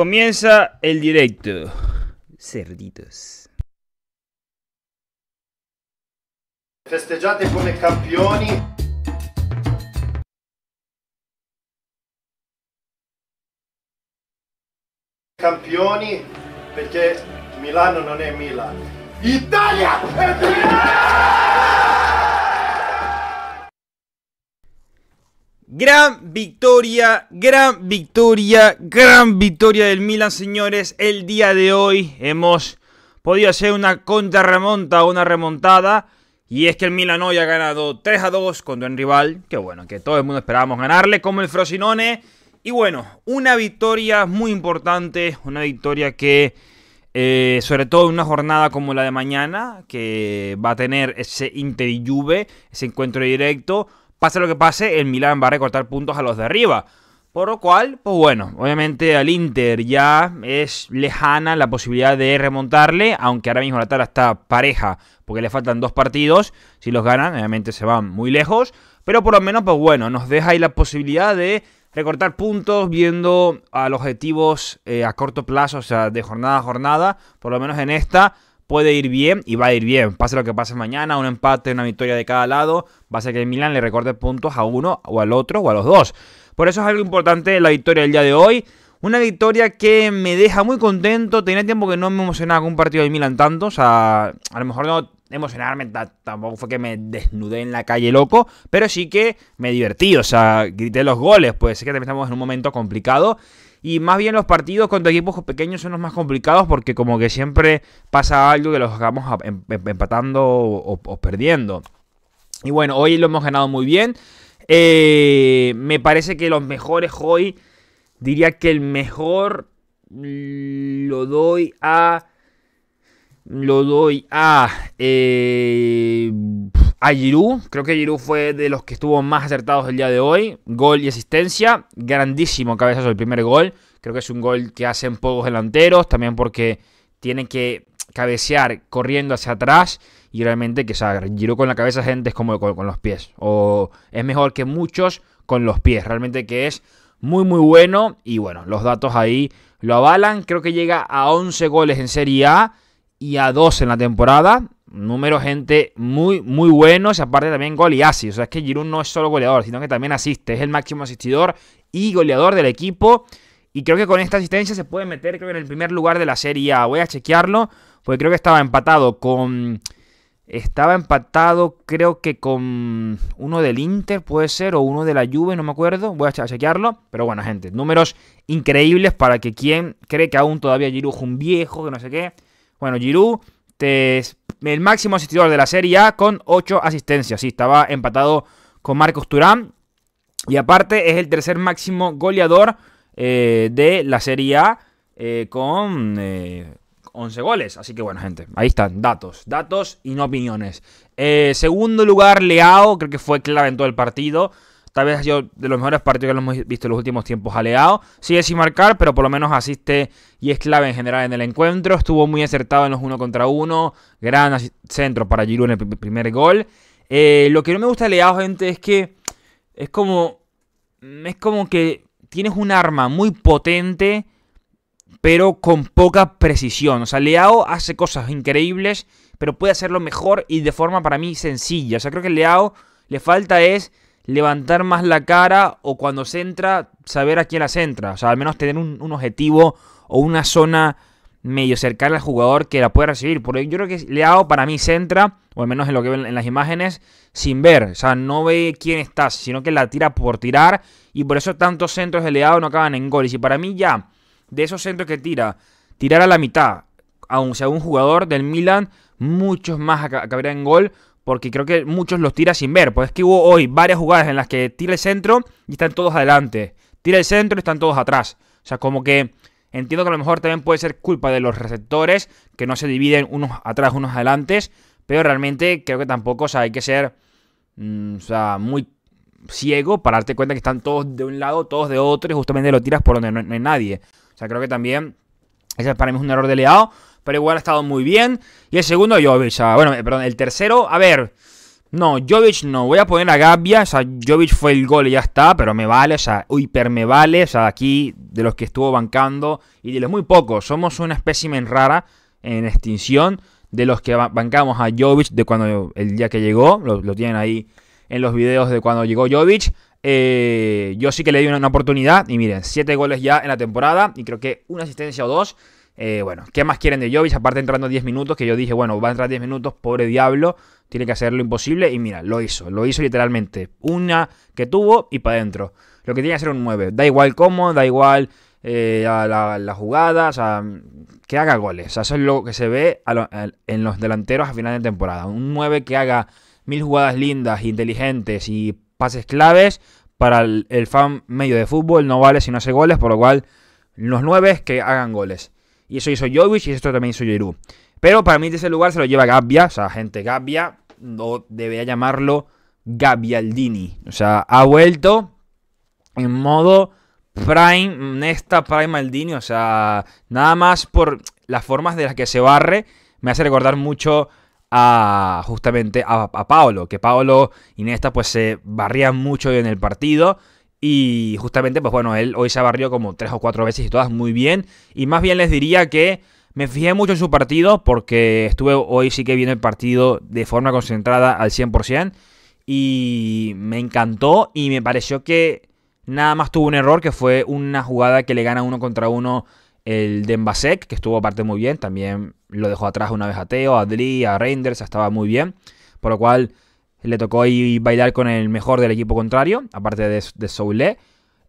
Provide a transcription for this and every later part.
Comienza el directo. Cerditos. Festeggiate come campioni. Campioni perché Milano non è Milano. Italia è Milano! Gran victoria, gran victoria, gran victoria del Milan, señores. El día de hoy hemos podido hacer una contrarremonta, una remontada. Y es que el Milan hoy ha ganado 3 a 2 con un rival que, bueno, que todo el mundo esperábamos ganarle, como el Frosinone. Y bueno, una victoria muy importante, una victoria que, eh, sobre todo en una jornada como la de mañana, que va a tener ese Inter ese encuentro directo pase lo que pase, el Milan va a recortar puntos a los de arriba. Por lo cual, pues bueno, obviamente al Inter ya es lejana la posibilidad de remontarle, aunque ahora mismo la tabla está pareja, porque le faltan dos partidos, si los ganan, obviamente se van muy lejos, pero por lo menos, pues bueno, nos deja ahí la posibilidad de recortar puntos viendo a los objetivos eh, a corto plazo, o sea, de jornada a jornada, por lo menos en esta, puede ir bien y va a ir bien. Pase lo que pase mañana, un empate, una victoria de cada lado, va a ser que el Milan le recorte puntos a uno o al otro o a los dos. Por eso es algo importante la victoria del día de hoy. Una victoria que me deja muy contento. Tenía tiempo que no me emocionaba con un partido del Milan tanto. O sea, a lo mejor no emocionarme, tampoco fue que me desnudé en la calle loco, pero sí que me divertí, o sea, grité los goles, pues es que también estamos en un momento complicado y más bien los partidos contra equipos pequeños son los más complicados porque como que siempre pasa algo que los acabamos em, em, empatando o, perdiendo. Y bueno, hoy lo hemos ganado muy bien. Eh, me parece que los mejores hoy, diría que el mejor mm, lo doy a... Lo doy a... Eh, a Giroud. Creo que Giroud fue de los que estuvo más acertados el día de hoy. Gol y asistencia. Grandísimo cabezazo el primer gol. Creo que es un gol que hacen pocos delanteros. También porque tiene que cabecear corriendo hacia atrás. Y realmente que se sea, Giroud con la cabeza gente es como con, los pies. O es mejor que muchos con los pies. Realmente que es muy muy bueno. Y bueno, los datos ahí lo avalan. Creo que llega a 11 goles en Serie A y a 2 en la temporada número gente muy, muy buenos. Aparte también gol y O sea, es que Giroud no es solo goleador, sino que también asiste. Es el máximo asistidor y goleador del equipo. Y creo que con esta asistencia se puede meter, creo en el primer lugar de la Serie A. Voy a chequearlo, porque creo que estaba empatado con... Estaba empatado, creo que con uno del Inter, puede ser, o uno de la Juve, no me acuerdo. Voy a chequearlo. Pero bueno, gente, números increíbles para que quien cree que aún todavía Giroud es un viejo, que no sé qué. Bueno, Giroud te el máximo asistidor de la Serie A con 8 asistencias. Sí, estaba empatado con Marcos Turán. Y aparte es el tercer máximo goleador eh, de la Serie A eh, con 11 eh, goles. Así que bueno, gente, ahí están, datos, datos y no opiniones. segundo lugar, Leao, creo que fue clave en todo el partido. Tal vez yo de los mejores partidos que hemos visto en los últimos tiempos. Leao. sigue sin marcar, pero por lo menos asiste y es clave en general en el encuentro. Estuvo muy acertado en los uno contra uno. Gran centro para Giroud en el primer gol. Eh, lo que no me gusta de gente, es que es como. Mm, es como que tienes un arma muy potente, pero con poca precisión. O sea, Leao hace cosas increíbles, pero puede hacerlo mejor y de forma para mí sencilla. O sea, creo que Leao le falta es levantar más la cara o cuando se entra, saber a quién la centra. O sea, al menos tener un, objetivo o una zona medio cercana al jugador que la pueda recibir. Porque yo creo que Leao para mí centra, o al menos en lo que ven en las imágenes, sin ver. O sea, no ve quién está, sino que la tira por tirar. Y por eso tantos centros de Leao no acaban en gol. Y para mí ya, de esos centros que tira, tirar a la mitad, aun sea un jugador del Milan, muchos más acabarían en gol porque creo que muchos los tira sin ver. Pues es que hubo hoy varias jugadas en las que tira el centro y están todos adelante. Tira el centro y están todos atrás. O sea, como que entiendo que a lo mejor también puede ser culpa de los receptores, que no se dividen unos atrás, unos adelante. Pero realmente creo que tampoco, o sea, hay que ser mm, o sea, muy ciego para darte cuenta que están todos de un lado, todos de otro, y justamente lo tiras por donde no, no hay nadie. O sea, creo que también ese para mí es un error de leado pero igual ha estado muy bien. Y el segundo, Jovic. Ah, bueno, eh, perdón, el tercero, a ver. No, Jovic no, voy a poner a Gabia, o sea, Jovic fue el gol y ya está, pero me vale, o sea, hiper me vale, o sea, aquí de los que estuvo bancando y de los muy pocos, somos una espécimen rara en extinción de los que bancamos a Jovic de cuando el día que llegó, lo, tienen ahí en los videos de cuando llegó Jovic, eh, yo sí que le di una, oportunidad y miren, siete goles ya en la temporada y creo que una asistencia o dos. Eh, bueno, ¿qué más quieren de Jovic? Aparte entrando 10 minutos, que yo dije, bueno, va a entrar 10 minutos, pobre diablo, tiene que hacer lo imposible. Y mira, lo hizo, lo hizo literalmente. Una que tuvo y para adentro. Lo que tiene que hacer un 9. Da igual cómo, da igual eh, a la, jugada, o sea, que haga goles. eso es lo que se ve en los delanteros a final de temporada. Un 9 que haga mil jugadas lindas, inteligentes y pases claves para el, fan medio de fútbol no vale si no hace goles, por lo cual los 9 que hagan goles. Y eso hizo Jovic y esto también hizo Giroud. Pero para mí de ese lugar se lo lleva Gabbia. O sea, gente, Gabbia, no debería llamarlo Gabbialdini. O sea, ha vuelto en modo Prime, Nesta, Prime Aldini O sea, nada más por las formas de las que se barre, me hace recordar mucho a justamente a, Paolo. Que Paolo y Nesta pues se barrían mucho en el partido. Y justamente, pues bueno, él hoy se barrió como tres o cuatro veces y todas muy bien. Y más bien les diría que me fijé mucho en su partido porque estuve hoy sí que viendo el partido de forma concentrada al 100%. Y me encantó y me pareció que nada más tuvo un error que fue una jugada que le gana uno contra uno el Dembasek, que estuvo aparte muy bien. También lo dejó atrás una vez a Teo, a Dri, a Reinders, estaba muy bien. Por lo cual le tocó ahí bailar con el mejor del equipo contrario, aparte de, de Soule.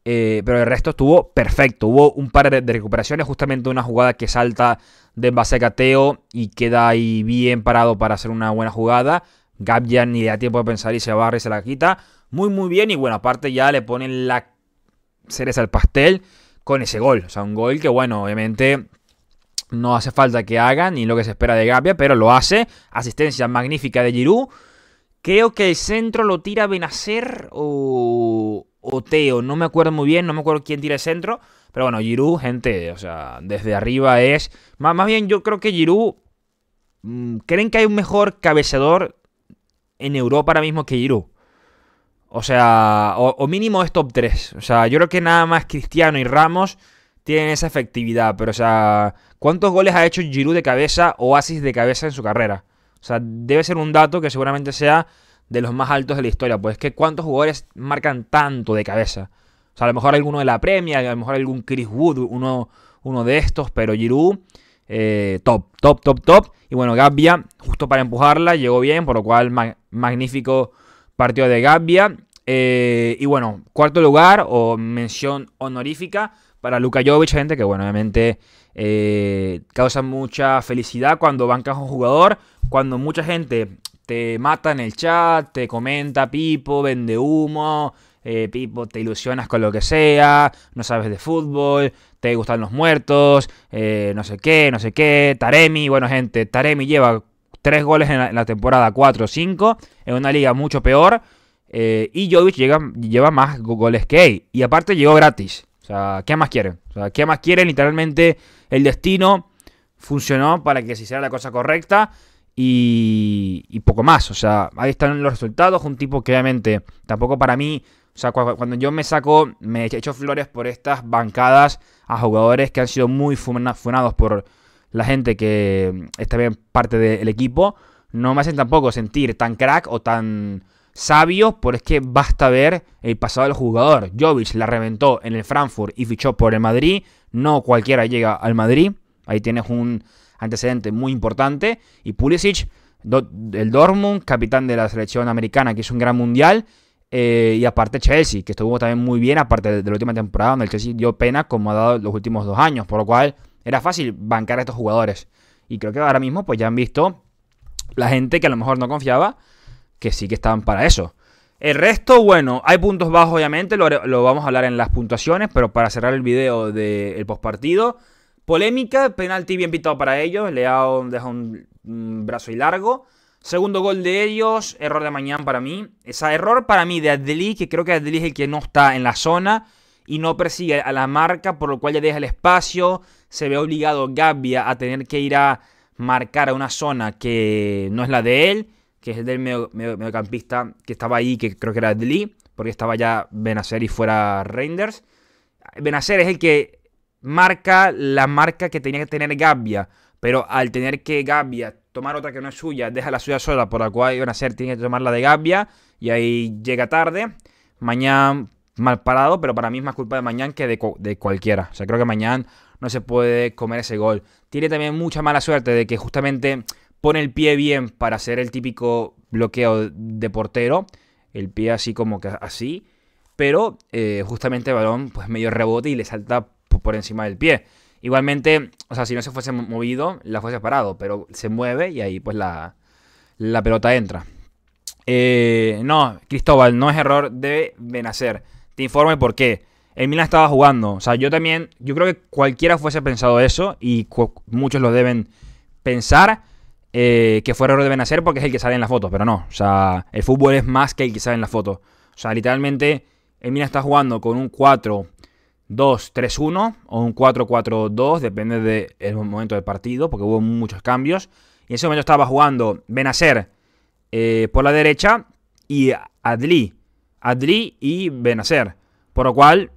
Eh, pero el resto estuvo perfecto. Hubo un par de, recuperaciones, justamente una jugada que salta de base a cateo y queda ahí bien parado para hacer una buena jugada. Gab ya ni da tiempo de pensar y se barre y se la quita. Muy, muy bien. Y bueno, aparte ya le ponen la cereza al pastel con ese gol. O sea, un gol que, bueno, obviamente no hace falta que haga ni lo que se espera de Gabia. pero lo hace. Asistencia magnífica de Giroud. Creo que el centro lo tira Benacer o, o Teo. No me acuerdo muy bien, no me acuerdo quién tira el centro. Pero bueno, Giroud, gente, o sea, desde arriba es... Más, bien yo creo que Giroud... Mm, ¿Creen que hay un mejor cabeceador en Europa ahora mismo que Giroud? O sea, o, mínimo es top 3. O sea, yo creo que nada más Cristiano y Ramos tienen esa efectividad. Pero, o sea, ¿cuántos goles ha hecho Giroud de cabeza o Asis de cabeza en su carrera? O sea, debe ser un dato que seguramente sea de los más altos de la historia. Pues que cuántos jugadores marcan tanto de cabeza. O sea, a lo mejor alguno de la premia, a lo mejor algún Chris Wood, uno, uno de estos, pero Giroud, eh, top, top, top, top. Y bueno, Gabbia, justo para empujarla, llegó bien, por lo cual magnífico partido de Gabbia. Eh, y bueno, cuarto lugar o mención honorífica para Luka Jovic, gente que bueno, obviamente eh, causa mucha felicidad cuando bancas a un jugador, cuando mucha gente te mata en el chat, te comenta Pipo, vende humo, eh, Pipo, te ilusionas con lo que sea, no sabes de fútbol, te gustan los muertos, eh, no sé qué, no sé qué, Taremi, bueno gente, Taremi lleva tres goles en la, temporada 4 o 5, en una liga mucho peor, y Jovic llega, lleva más goles que él, y aparte llegó gratis. O sea, ¿qué más quieren? O sea, ¿qué más quiere? Literalmente el destino funcionó para que se hiciera la cosa correcta y, poco más. O sea, ahí están los resultados. Un tipo que obviamente tampoco para mí o sea, cuando yo me saco, me echo flores por estas bancadas a jugadores que han sido muy funados por la gente que mm, está bien parte del equipo, no me hacen tampoco sentir tan crack o tan sabios, pero es que basta ver el pasado del jugador. Jovic la reventó en el Frankfurt y fichó por el Madrid. No cualquiera llega al Madrid. Ahí tienes un antecedente muy importante. Y Pulisic, el Dortmund, capitán de la selección americana, que hizo un gran mundial. Eh, y aparte Chelsea, que estuvo también muy bien, aparte de, de la última temporada, donde el Chelsea dio pena como ha dado los últimos dos años. Por lo cual era fácil bancar a estos jugadores. Y creo que ahora mismo pues ya han visto la gente que a lo mejor no confiaba que sí que estaban para eso. El resto, bueno, hay puntos bajos, obviamente, lo, vamos a hablar en las puntuaciones, pero para cerrar el video del pospartido. postpartido, polémica, penalti bien pitado para ellos, le deja un, un brazo y largo. Segundo gol de ellos, error de mañana para mí. Esa error para mí de Adeli, que creo que Adeli es el que no está en la zona y no persigue a la marca, por lo cual ya deja el espacio. Se ve obligado Gabbia a tener que ir a marcar a una zona que no es la de él que es el del mediocampista que estaba ahí, que creo que era Lee, porque estaba ya Benacer y fuera Reinders. Benacer es el que marca la marca que tenía que tener Gabbia pero al tener que Gabbia tomar otra que no es suya, deja la suya sola, por la cual Benacer tiene que tomar la de Gabbia y ahí llega tarde. Mañana mal parado, pero para mí es más culpa de Mañana que de, de cualquiera. O sea, creo que Mañana no se puede comer ese gol. Tiene también mucha mala suerte de que justamente pone el pie bien para hacer el típico bloqueo de portero, el pie así como que así, pero eh, justamente el balón pues medio rebote y le salta por encima del pie. Igualmente, o sea, si no se fuese movido, la fuese parado, pero se mueve y ahí pues la, la pelota entra. Eh, no, Cristóbal, no es error de Benacer. Te informo por qué. El Milan estaba jugando. O sea, yo también, yo creo que cualquiera fuese pensado eso y muchos lo deben pensar. Eh, que fue error de Benacer porque es el que sale en las fotos, pero no. O sea, el fútbol es más que el que sale en las fotos. O sea, literalmente, el está jugando con un 4-2-3-1 o un 4-4-2, depende del momento del partido, porque hubo muchos cambios. Y en ese momento estaba jugando Benacer eh, por la derecha y Adli. Adli y Benacer. Por lo cual,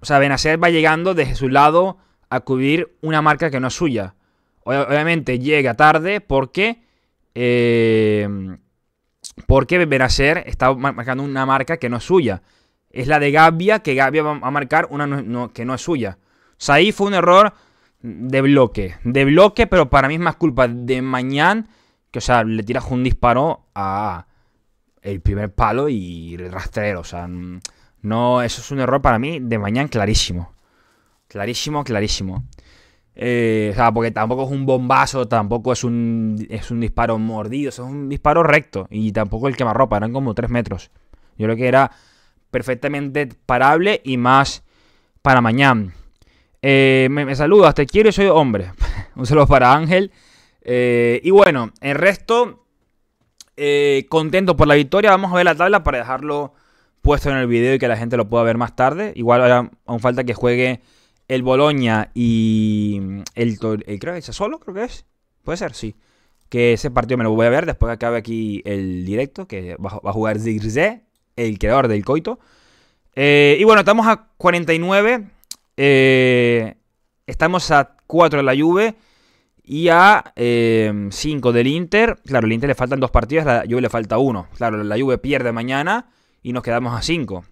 o sea, Benacer va llegando desde su lado a cubrir una marca que no es suya. Obviamente llega tarde porque... Eh, porque Benacer está marcando una marca que no es suya. Es la de Gabia, que Gabia va a marcar una que no es suya. O sea, ahí fue un error de bloque. De bloque, pero para mí es más culpa de Mañán, que, o sea, le tiras un disparo a el primer palo y rastrero. O sea, no, eso es un error para mí de Mañán clarísimo. Clarísimo, clarísimo. Eh, o sea, porque tampoco es un bombazo, tampoco es un, es un disparo mordido, es un disparo recto. Y tampoco el quemarropa, eran como 3 metros. Yo creo que era perfectamente parable y más para mañana. Eh, me, saludo, hasta te quiero y soy hombre. un saludo para Ángel. Eh, y bueno, el resto, contento por la victoria. Vamos a ver la tabla para dejarlo puesto en el video y que la gente lo pueda ver más tarde. Igual ahora aún falta que juegue el Boloña y mm, el, el creo que es solo, creo que es. Puede ser, sí. Que ese partido me lo voy a ver después que acabe aquí el directo, que va, a jugar Zirze, el creador del coito. Eh, y bueno, estamos a 49. Eh, estamos a 4 de la Juve y a 5 eh, del Inter. Claro, al Inter le faltan dos partidos, a la Juve le falta uno. Claro, la Juve pierde mañana y nos quedamos a 5.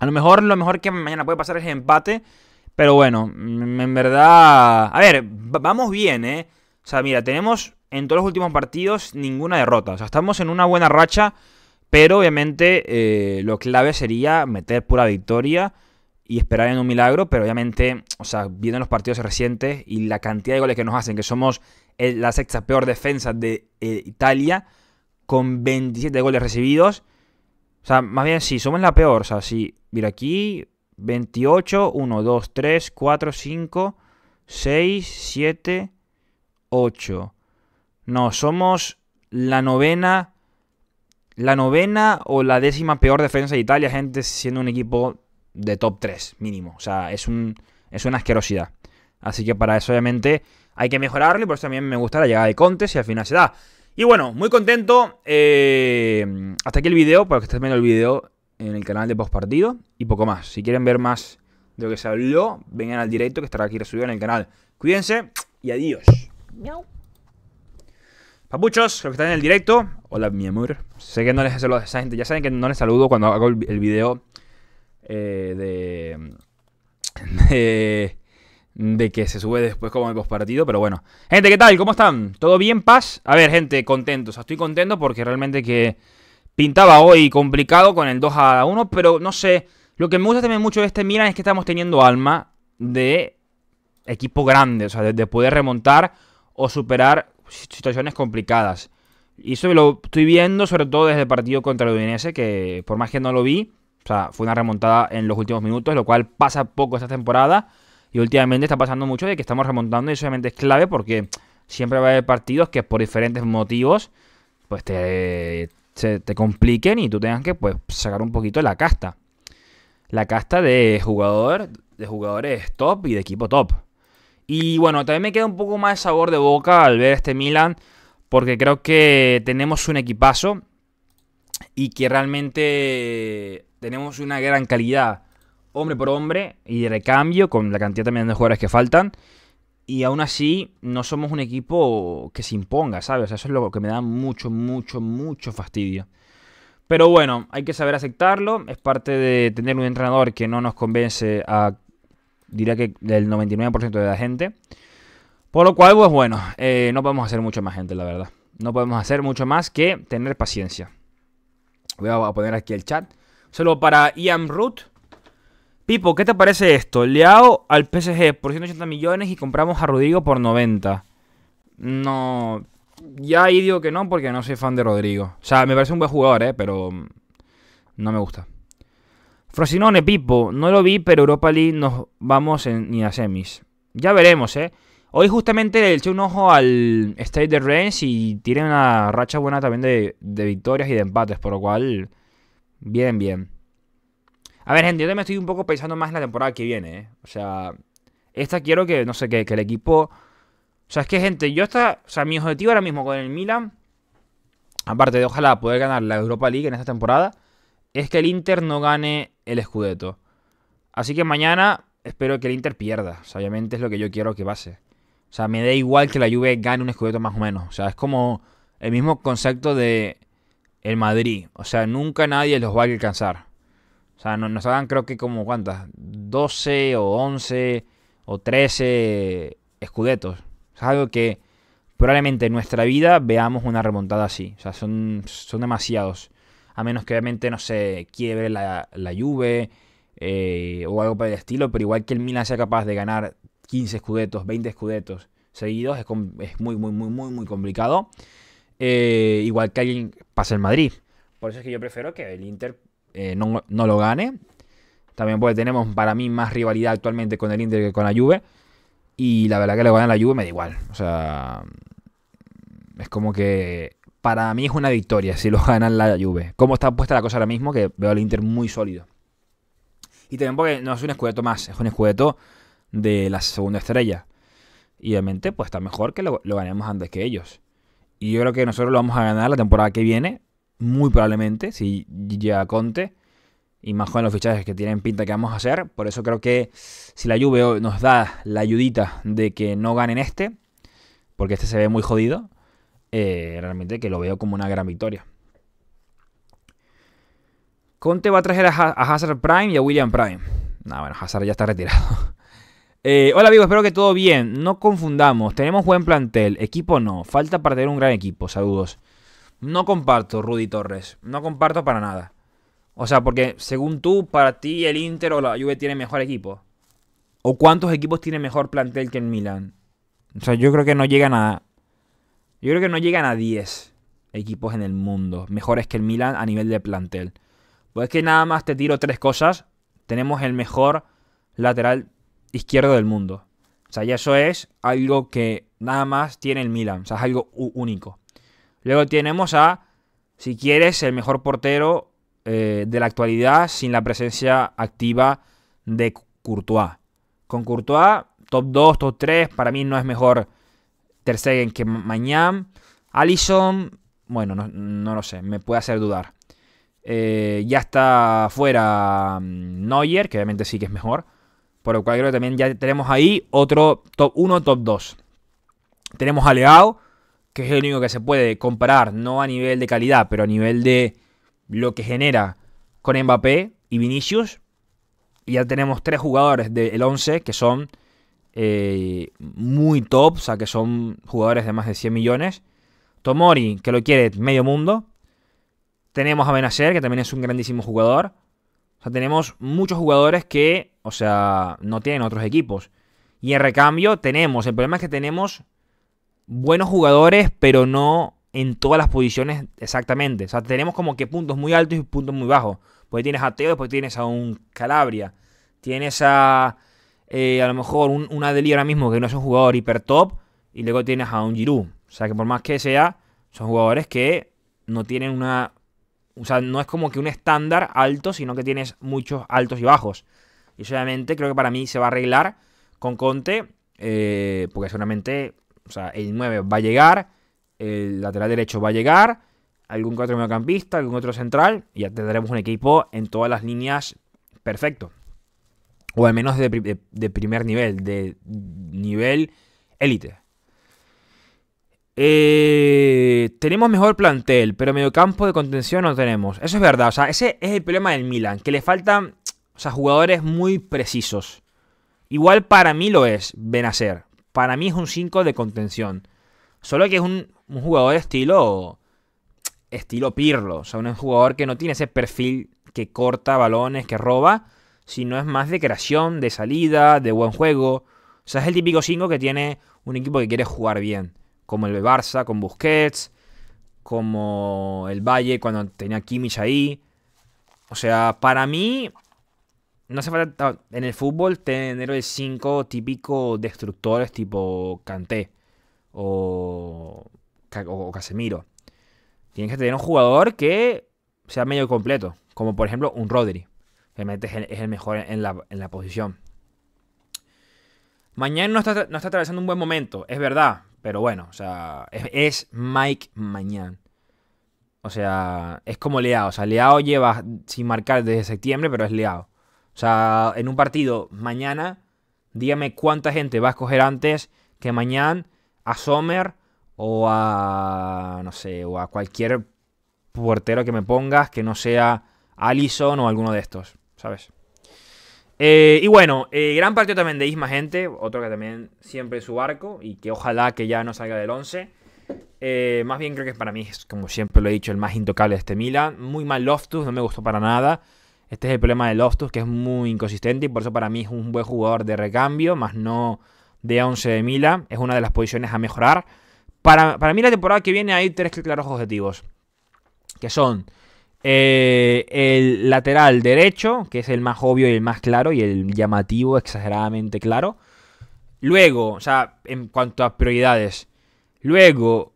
A lo mejor lo mejor que mañana puede pasar es empate pero bueno, mm, en verdad... A ver, vamos bien, ¿eh? O sea, mira, tenemos en todos los últimos partidos ninguna derrota. O sea, estamos en una buena racha, pero obviamente eh, lo clave sería meter pura victoria y esperar en un milagro, pero obviamente, o sea, viendo los partidos recientes y la cantidad de goles que nos hacen, que somos la sexta peor defensa de eh, Italia, con 27 goles recibidos. O sea, más bien sí, somos la peor. O sea, sí, mira aquí, 28, 1, 2, 3, 4, 5, 6, 7, 8. No, somos la novena, la novena o la décima peor defensa de Italia, gente, siendo un equipo de top 3 mínimo. O sea, es, un, es una asquerosidad. Así que para eso obviamente hay que mejorarlo y por eso también me gusta la llegada de Contes y al final se da. Y bueno, muy contento. Eh, hasta aquí el video, para que estén viendo el video en el canal de postpartido y poco más. Si quieren ver más de lo que se habló, vengan al directo que estará aquí resubido en el canal. Cuídense y adiós. Papuchos, los que están en el directo. Hola, mi amor. Sé que no les saludo a esa gente. Ya saben que no les saludo cuando hago el video eh, de, de, de. que se sube después como el postpartido, pero bueno. Gente, ¿qué tal? ¿Cómo están? ¿Todo bien? ¿Paz? A ver, gente, contentos. O sea, estoy contento porque realmente que Pintaba hoy complicado con el 2 a 1, pero no sé. Lo que me gusta también mucho de este Milan es que estamos teniendo alma de equipo grande, o sea, de, poder remontar o superar situaciones complicadas. Y eso lo estoy viendo sobre todo desde el partido contra el Udinese, que por más que no lo vi, o sea, fue una remontada en los últimos minutos, lo cual pasa poco esta temporada. Y últimamente está pasando mucho de que estamos remontando y eso obviamente es clave porque siempre va a haber partidos que por diferentes motivos, pues te, se te compliquen y tú tengas que pues, sacar un poquito la casta. La casta de jugador, de jugadores top y de equipo top. Y bueno, también me queda un poco más de sabor de boca al ver este Milan, porque creo que tenemos un equipazo y que realmente tenemos una gran calidad, hombre por hombre y de recambio, con la cantidad también de jugadores que faltan. Y aún así, no somos un equipo que se imponga, ¿sabes? eso es lo que me da mucho, mucho, mucho fastidio. Pero bueno, hay que saber aceptarlo. Es parte de tener un entrenador que no nos convence a, diría que del 99% de la gente. Por lo cual, pues bueno, eh, no podemos hacer mucho más, gente, la verdad. No podemos hacer mucho más que tener paciencia. Voy a poner aquí el chat. Solo para Ian Root. Pipo, ¿qué te parece esto? Leao al PSG por 180 millones y compramos a Rodrigo por 90. No. Ya ahí digo que no porque no soy fan de Rodrigo. O sea, me parece un buen jugador, ¿eh? Pero no me gusta. Frosinone, Pipo, no lo vi, pero Europa League nos vamos en, ni a semis. Ya veremos, ¿eh? Hoy justamente le eché un ojo al State de Reims y tiene una racha buena también de victorias y de empates, por lo cual, bien, bien. A ver, gente, yo también estoy un poco pensando más en la temporada que viene, ¿eh? O sea, esta quiero que, no sé, que, que el equipo... O sea, es que, gente, yo hasta O sea, mi objetivo ahora mismo con el Milan, aparte de ojalá poder ganar la Europa League en esta temporada, es que el Inter no gane el Scudetto. Así que mañana espero que el Inter pierda. O obviamente es lo que yo quiero que pase. O sea, me da igual que la Juve gane un Scudetto más o menos. O sea, es como el mismo concepto de el Madrid. O sea, nunca nadie los va a alcanzar. O sea, nos, hagan creo que como cuántas, 12 o 11 o 13 escudetos. es algo que probablemente en nuestra vida veamos una remontada así. O sea, son, son demasiados. A menos que obviamente, no se sé, quiebre la, lluvia. Juve eh, o algo por el estilo. Pero igual que el Milan sea capaz de ganar 15 escudetos, 20 escudetos seguidos, es, muy, muy, muy, muy, muy complicado. Eh, igual que alguien pasa el Madrid. Por eso es que yo prefiero que el Inter eh, no, lo gane. También porque tenemos para mí más rivalidad actualmente con el Inter que con la Juve. Y la verdad que le ganan la Juve me da igual. O sea, es como que para mí es una victoria si lo ganan la Juve. Como está puesta la cosa ahora mismo, que veo al Inter muy sólido. Y también porque no es un escudeto más, es un escudeto de la segunda estrella. Y obviamente, pues está mejor que lo ganemos antes que ellos. Y yo creo que nosotros lo vamos a ganar la temporada que viene, muy probablemente, si ya Conte, y más con los fichajes que tienen pinta que vamos a hacer. Por eso creo que si la Juve nos da la ayudita de que no ganen este, porque este se ve muy jodido, eh, realmente que lo veo como una gran victoria. Conte va a traer a, Hazard Prime y a William Prime. bueno, Hazard ya está retirado. Eh, hola amigos, espero que todo bien. No confundamos. Tenemos buen plantel. Equipo no. Falta para tener un gran equipo. Saludos. No comparto, Rudy Torres. No comparto para nada. O sea, porque según tú, para ti el Inter o la Juve tiene mejor equipo. ¿O cuántos equipos tiene mejor plantel que el Milan? O sea, yo creo que no llegan a. Yo creo que no llegan a 10 equipos en el mundo mejores que el Milan a nivel de plantel. Pues es que nada más te tiro tres cosas. Tenemos el mejor lateral izquierdo del mundo. O sea, ya eso es algo que nada más tiene el Milan. O sea, es algo único. Luego tenemos a, si quieres, el mejor portero eh, de la actualidad sin la presencia activa de Courtois. Con Courtois, top 2, top 3, para mí no es mejor Ter Stegen que mañam. Allison, bueno, no, lo sé, me puede hacer dudar. Eh, ya está fuera mm, Neuer, que obviamente sí que es mejor. Por lo cual creo que también ya tenemos ahí otro top 1, top 2. Tenemos a Leao, que es el único que se puede comparar, no a nivel de calidad, pero a nivel de lo que genera con Mbappé y Vinicius. Y ya tenemos tres jugadores del 11 que son eh, muy top, o sea, que son jugadores de más de 100 millones. Tomori, que lo quiere medio mundo. Tenemos a Benacer, que también es un grandísimo jugador. O sea, tenemos muchos jugadores que, o sea, no tienen otros equipos. Y en recambio tenemos, el problema es que tenemos buenos jugadores, pero no en todas las posiciones exactamente. O sea, tenemos como que puntos muy altos y puntos muy bajos. Pues tienes a Teo, después pues tienes a un Calabria, tienes a eh, a lo mejor un, un ahora mismo que no es un jugador hiper top y luego tienes a un Giroud. O sea, que por más que sea, son jugadores que no tienen una... O sea, no es como que un estándar alto, sino que tienes muchos altos y bajos. Y solamente creo que para mí se va a arreglar con Conte, eh, porque seguramente o sea, el 9 va a llegar, el lateral derecho va a llegar, algún 4 mediocampista, algún otro central, y ya tendremos un equipo en todas las líneas perfecto. O al menos de, primer nivel, de nivel élite. Eh, tenemos mejor plantel, pero mediocampo de contención no tenemos. Eso es verdad, o sea, ese es el problema del Milan, que le faltan o jugadores muy precisos. Igual para mí lo es Benacer, para mí es un 5 de contención. Solo que es un, jugador jugador estilo estilo Pirlo, o sea, un jugador que no tiene ese perfil que corta balones, que roba, sino es más de creación, de salida, de buen juego. O sea, es el típico 5 que tiene un equipo que quiere jugar bien, como el Barça con Busquets, como el Valle cuando tenía Kimmich ahí. O sea, para mí no hace falta en el fútbol tener el 5 típico destructores tipo Kanté o, Casemiro. Tienes que tener un jugador que sea medio completo, como por ejemplo un Rodri. Realmente es el, mejor en la, posición. Mañana no está, atravesando un buen momento, es verdad, pero bueno, o sea, es, Mike Mañana. O sea, es como Leao. O sea, Leao lleva sin marcar desde septiembre, pero es Leao. O sea, en un partido mañana, dígame cuánta gente va a escoger antes que mañana a Sommer o a, no sé, o a cualquier portero que me pongas que no sea Allison o alguno de estos, ¿sabes? Eh, y bueno, eh, gran partido también de Isma Gente, otro que también siempre es su barco y que ojalá que ya no salga del 11. Eh, más bien creo que para mí es, como siempre lo he dicho, el más intocable de este Milan. Muy mal Loftus, no me gustó para nada. Este es el problema de Loftus, que es muy inconsistente y por eso para mí es un buen jugador de recambio, más no de 11 de Mila. Es una de las posiciones a mejorar. Para, mí la temporada que viene hay tres claros objetivos, que son eh, el lateral derecho, que es el más obvio y el más claro y el llamativo, exageradamente claro. Luego, o sea, en cuanto a prioridades. Luego,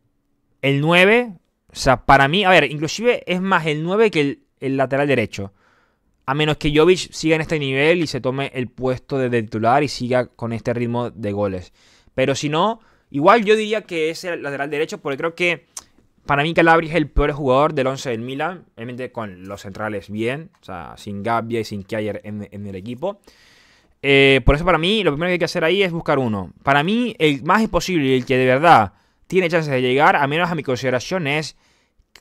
el 9. O sea, para mí, a ver, inclusive es más el 9 que el lateral derecho. A menos que Jovic siga en este nivel y se tome el puesto de titular y siga con este ritmo de goles. Pero si no, igual yo diría que es el lateral derecho porque creo que para mí Calabria es el peor jugador del 11 del Milan. Obviamente con los centrales bien, o sea, sin Gabbia y sin que en, en el equipo. Eh, por eso para mí lo primero que hay que hacer ahí es buscar uno. Para mí el más imposible, el que de verdad tiene chances de llegar, a menos a mi consideración, es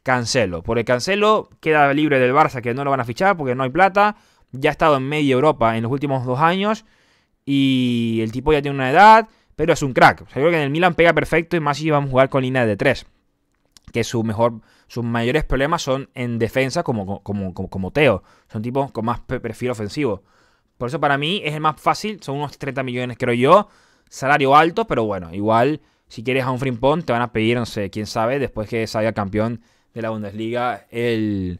Cancelo. Por el Cancelo queda libre del Barça, que no lo van a fichar porque no hay plata. Ya ha estado en media Europa en los últimos dos años. Y el tipo ya tiene una edad, pero es un crack. yo creo que en el Milan pega perfecto y más si vamos a jugar con línea de tres. Que su mejor, sus mayores problemas son en defensa como, como, Teo. Son tipos con más perfil ofensivo. Por eso para mí es el más fácil. Son unos 30 millones, creo yo. Salario alto, pero bueno, igual si quieres a un frimpón te van a pedir, no sé, quién sabe, después que salga campeón de la Bundesliga, el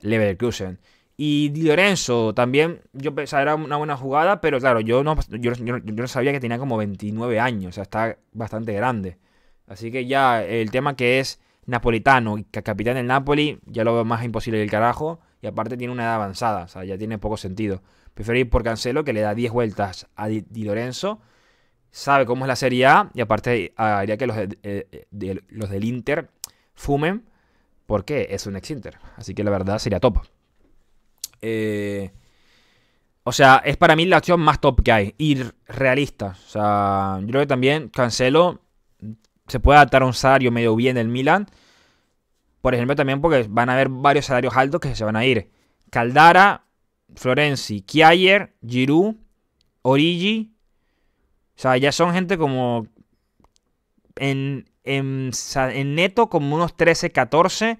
Leverkusen. Y Di Lorenzo también, yo pensaba era una buena jugada, pero claro, yo no, yo, no sabía que tenía como 29 años, o sea, está bastante grande. Así que ya el tema que es napolitano y capitán del Napoli, ya lo veo más imposible del carajo. Y aparte tiene una edad avanzada, o sea, ya tiene poco sentido. Prefiero ir por Cancelo, que le da 10 vueltas a Di, Lorenzo. Sabe cómo es la Serie A y aparte ah, haría que los, eh, los del Inter fumen porque es un ex-Inter. Así que la verdad sería top. Eh, o sea, es para mí la opción más top que hay. Y realista. O sea, yo creo que también Cancelo se puede adaptar a un salario medio bien del Milan. Por ejemplo, también porque van a haber varios salarios altos que se van a ir. Caldara, Florenzi, Kiayer, Giroud, Origi. O sea, ya son gente como en en, neto como unos 13, 14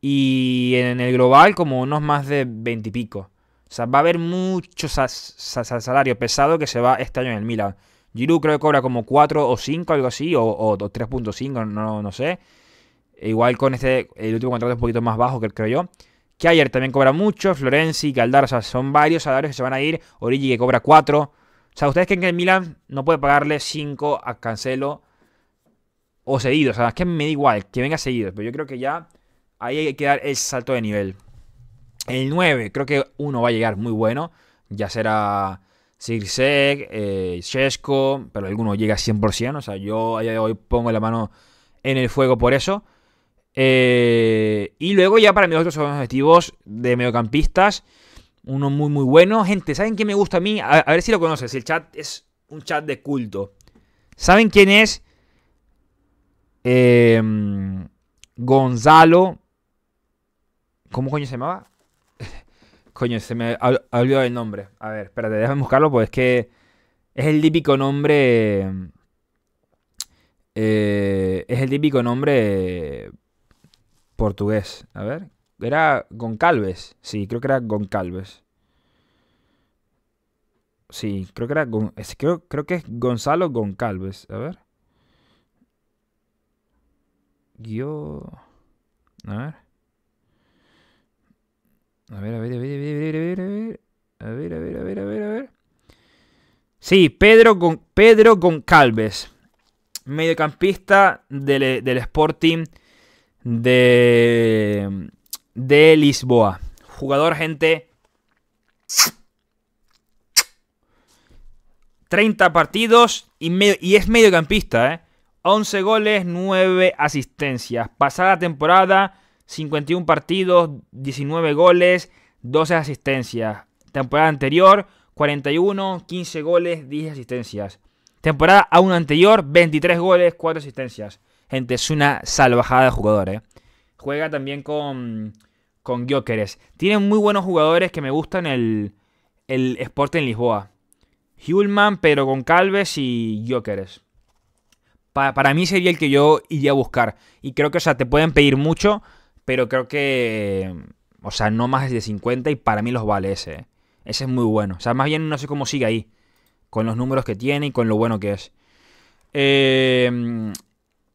y en el global como unos más de 20 y pico. O sea, va a haber mucho salario pesado que se va este año en el Milan. Giroud creo que cobra como 4 o 5, algo así, o, o 3.5, no, no sé. E igual con este, el último contrato es un poquito más bajo, que creo yo. Que también cobra mucho, Florenzi, Caldar. o sea, son varios salarios que se van a ir. Origi que cobra 4. O sea, ¿ustedes creen que el Milan no puede pagarle 5 a Cancelo o seguidos, o sea, es que me da igual que venga seguidos, pero yo creo que ya ahí hay que dar el salto de nivel. El 9, creo que uno va a llegar muy bueno, ya será Sirsek, eh, pero alguno llega 100%, o sea, yo hoy pongo la mano en el fuego por eso. Eh, y luego ya para mí otros son objetivos de mediocampistas, uno muy muy bueno. Gente, ¿saben quién me gusta a mí? A, a ver si lo conoces, el chat es un chat de culto. ¿Saben quién es? Em, Gonzalo. ¿Cómo coño se llamaba? coño, se me ha, olvidado el nombre. A ver, espérate, déjame buscarlo, porque es que es el típico nombre. Eh, es el típico nombre portugués. A ver, era Goncalves. Sí, creo que era Goncalves. Sí, creo que era. Creo, creo que es Gonzalo Goncalves. A ver. Yo. A ver. A ver, a ver, a ver, a ver, a ver, a ver, a ver, a ver, a ver, Sí, Pedro, con, Pedro Goncalves, mediocampista del, Sporting de, de Lisboa. Jugador, gente. 30 partidos y, medio, y es mediocampista, ¿eh? 11 goles, 9 asistencias. Pasada temporada, 51 partidos, 19 goles, 12 asistencias. Temporada anterior, 41, 15 goles, 10 asistencias. Temporada aún anterior, 23 goles, 4 asistencias. Gente, es una salvajada de jugadores. ¿eh? Juega también con, con Tienen Tiene muy buenos jugadores que me gustan el, el Sport en Lisboa. Hulman, pero con Calves y Jokeres para mí sería el que yo iría a buscar. Y creo que, o sea, te pueden pedir mucho, pero creo que, o sea, no más de 50 y para mí los vale ese. Eh. Ese es muy bueno. O sea, más bien no sé cómo sigue ahí. Con los números que tiene y con lo bueno que es. Em,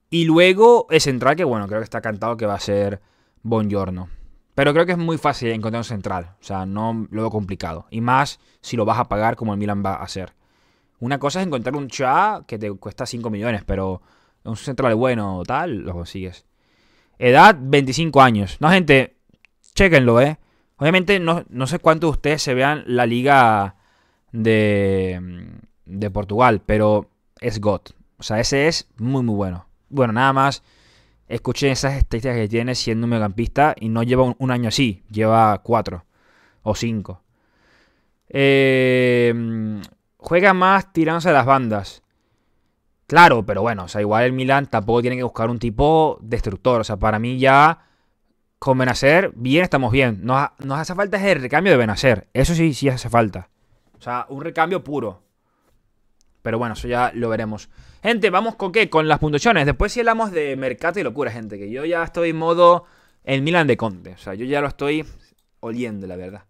y luego el central, que bueno, creo que está cantado que va a ser Bongiorno. Pero creo que es muy fácil encontrar un central. O sea, no lo complicado. Y más si lo vas a pagar como el Milan va a hacer. Una cosa es encontrar un cha que te cuesta 5 millones, pero un central bueno o tal, lo consigues. Edad, 25 años. No, gente, chequenlo, ¿eh? Obviamente, no, sé cuántos de ustedes se vean la liga de, mm, de Portugal, pero es God. O sea, ese es muy, muy bueno. Bueno, nada más. Escuchen esas estadísticas que tiene siendo un mediocampista y no lleva un, año así, lleva cuatro o cinco. Eh, juega más tirándose a las bandas. Claro, pero bueno, o sea, igual el Milan tampoco tiene que buscar un tipo destructor. O sea, para mí ya con Benacer, bien estamos bien. Nos, hace falta el recambio de Benacer. Eso sí, sí hace falta. O sea, un recambio puro. Pero bueno, eso ya lo veremos. Gente, vamos con qué? Con las puntuaciones. Después sí hablamos de mercado y locura, gente. Que yo ya estoy en modo el Milan de Conte. O sea, yo ya lo estoy oliendo, la verdad.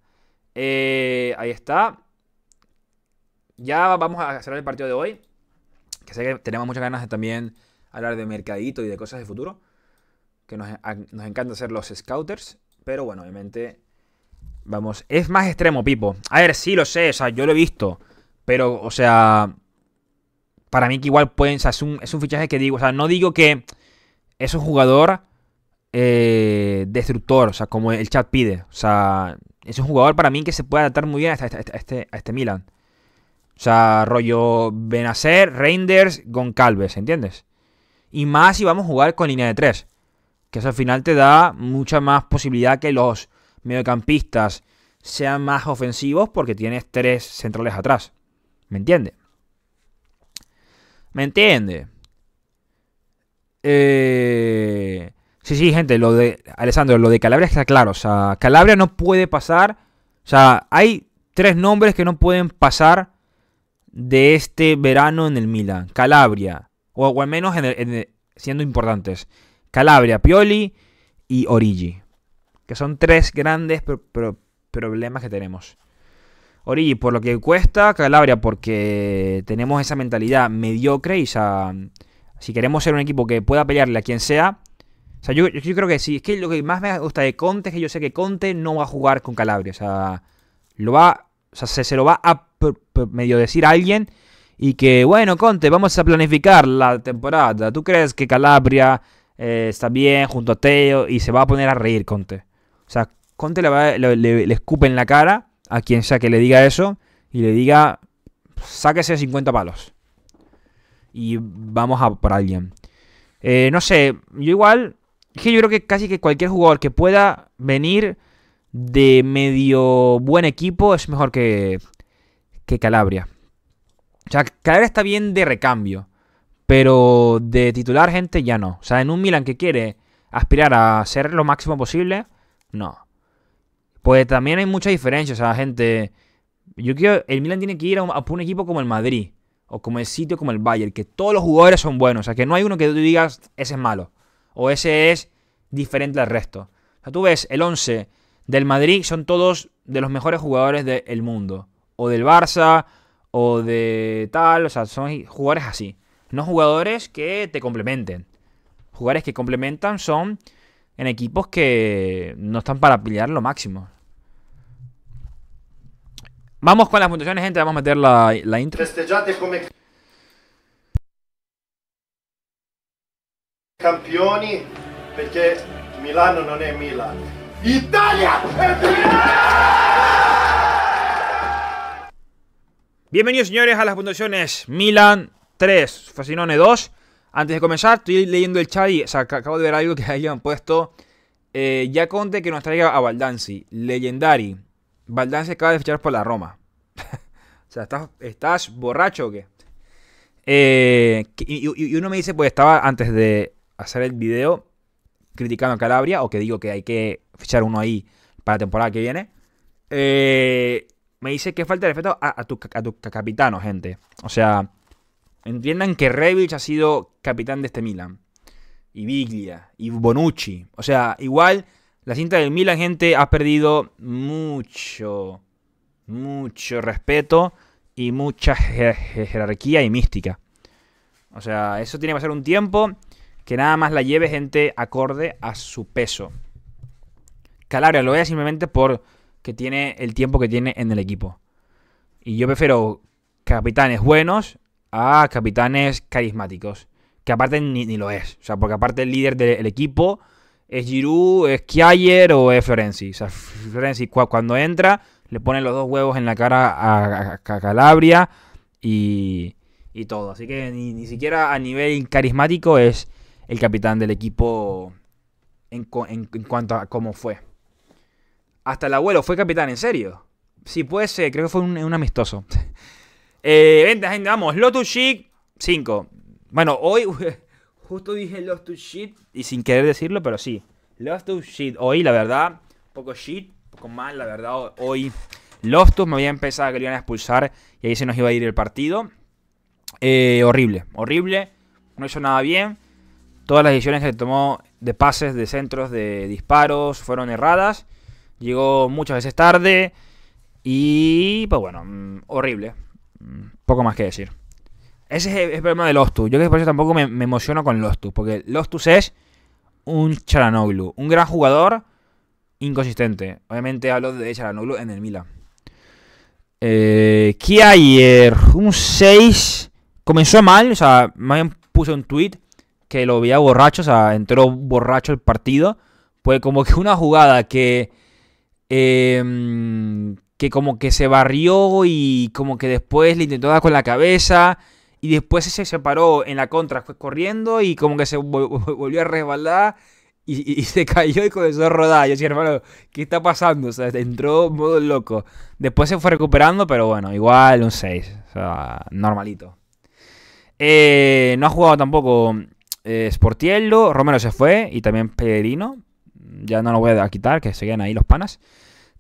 Eh, ahí está ya vamos a cerrar el partido de hoy. Que sé que tenemos muchas ganas de también hablar de mercadito y de cosas de futuro. Que nos, encanta hacer los scouters. Pero bueno, obviamente. Vamos. Es más extremo, Pipo. A ver, sí lo sé. O sea, yo lo he visto. Pero, o sea. Para mí que igual pueden. O sea, es un, fichaje que digo. O sea, no digo que es un jugador. Eh, destructor, o sea, como el chat pide. O sea, es un jugador para mí que se puede adaptar muy bien a este, a este, este, a este Milan. O sea, rollo Benacer, Reinders, Goncalves, ¿entiendes? Y más si vamos a jugar con línea de 3. Que eso al final te da mucha más posibilidad que los mediocampistas sean más ofensivos porque tienes tres centrales atrás. ¿Me entiende? ¿Me entiende? Eh, sí, sí, gente, lo de Alessandro, lo de Calabria está claro. O sea, Calabria no puede pasar. O sea, hay tres nombres que no pueden pasar de este verano en el Milan. Calabria, o, al menos en siendo importantes. Calabria, Pioli y Origi. Que son tres grandes problemas que tenemos. Origi por lo que cuesta, Calabria porque tenemos esa mentalidad mediocre y mm, si queremos ser un equipo que pueda pelearle a quien sea. yo, creo que sí. Es que lo que más me gusta de Conte es que yo sé que Conte no va a jugar con Calabria. O sea, lo va, se, se lo va a medio decir a alguien y que, bueno, Conte, vamos a planificar la temporada. ¿Tú crees que Calabria eh, está bien junto a Teo y se va a poner a reír Conte? O sea, Conte le, va, escupe en la cara a quien sea que le diga eso y le diga, sáquese 50 palos. Y vamos a por alguien. Eh, no sé, yo igual, que yo creo que casi que cualquier jugador que pueda venir de medio buen equipo es mejor que, que Calabria. O sea, Calabria está bien de recambio, pero de titular gente ya no. O sea, en un Milan que quiere aspirar a ser lo máximo posible, no. Pues también hay muchas diferencias, o sea, gente... Yo creo el Milan tiene que ir a un, equipo como el Madrid, o como el sitio como el Bayern, que todos los jugadores son buenos, o sea, que no hay uno que tú digas, ese es malo, o ese es diferente al resto. O sea, tú ves el 11 del Madrid, son todos de los mejores jugadores del mundo o del Barça o de tal. O sea, son jugadores así. No jugadores que te complementen. Jugadores que complementan son en equipos que no están para pillar lo máximo. Vamos con las puntuaciones, gente. Vamos a meter la, la intro. campioni perché Milano no es Milano. Italia Bienvenidos señores a las puntuaciones Milan 3, Fasinone 2 Antes de comenzar, estoy leyendo el chat y acabo de ver algo que ahí han puesto eh, Ya conté que nos traiga a Baldanzi, Legendary Baldanzi acaba de fichar por la Roma O sea, ¿estás, borracho o qué? Eh, y, y, uno me dice, pues estaba antes de hacer el video criticando a Calabria O que digo que hay que fichar uno ahí para la temporada que viene eh, me dice que falta respeto a, tu, capitano, gente. O sea, entiendan que Rebic ha sido capitán de este Milan. Y Biglia, y Bonucci. O sea, igual la cinta del Milan, gente, ha perdido mucho, mucho respeto y mucha jerarquía y mística. O sea, eso tiene que ser un tiempo que nada más la lleve gente acorde a su peso. Calabria lo vea simplemente por que tiene el tiempo que tiene en el equipo. Y yo prefiero capitanes buenos a capitanes carismáticos. Que aparte ni, lo es. O sea, porque aparte el líder del equipo es Giroud, es Kjaer o es Florenzi. O sea, Florenzi cuando entra le pone los dos huevos en la cara a, Calabria y, todo. Así que ni, siquiera a nivel carismático es el capitán del equipo en, en cuanto a cómo fue. Hasta el abuelo fue capitán, ¿en serio? Sí, puede ser, creo que fue un, amistoso. eh, vente, gente, vamos. to shit. 5. Bueno, hoy justo dije Lost to Shit y sin querer decirlo, pero sí. Lost to Shit. Hoy, la verdad, poco shit, poco mal, la verdad. Hoy Lost me había empezado que lo iban a expulsar y ahí se nos iba a ir el partido. Eh, horrible, horrible. No hizo nada bien. Todas las decisiones que tomó de pases, de centros, de disparos fueron erradas. Llegó muchas veces tarde y, pues bueno, mm, horrible. Mm, poco más que decir. Ese es el problema de Lostus. Yo que por eso tampoco me, emociono con Lostus, porque Lostus es un Charanoglu, un gran jugador inconsistente. Obviamente hablo de Charanoglu en el Milan. ¿Qué eh, ayer? Un 6. Comenzó mal, o sea, más bien puse un tweet que lo veía borracho, o sea, entró borracho el partido. Pues como que una jugada que eh, que como que se barrió y como que después le intentó dar con la cabeza y después se separó en la contra, fue corriendo y como que se volvió a resbalar y, se cayó y comenzó a rodar. Yo decía, hermano, ¿qué está pasando? O sea, entró modo loco. Después se fue recuperando, pero bueno, igual un 6, o sea, normalito. Eh, no ha jugado tampoco eh, Sportiello, Romero se fue y también Pedrino ya no lo voy a quitar, que se quedan ahí los panas.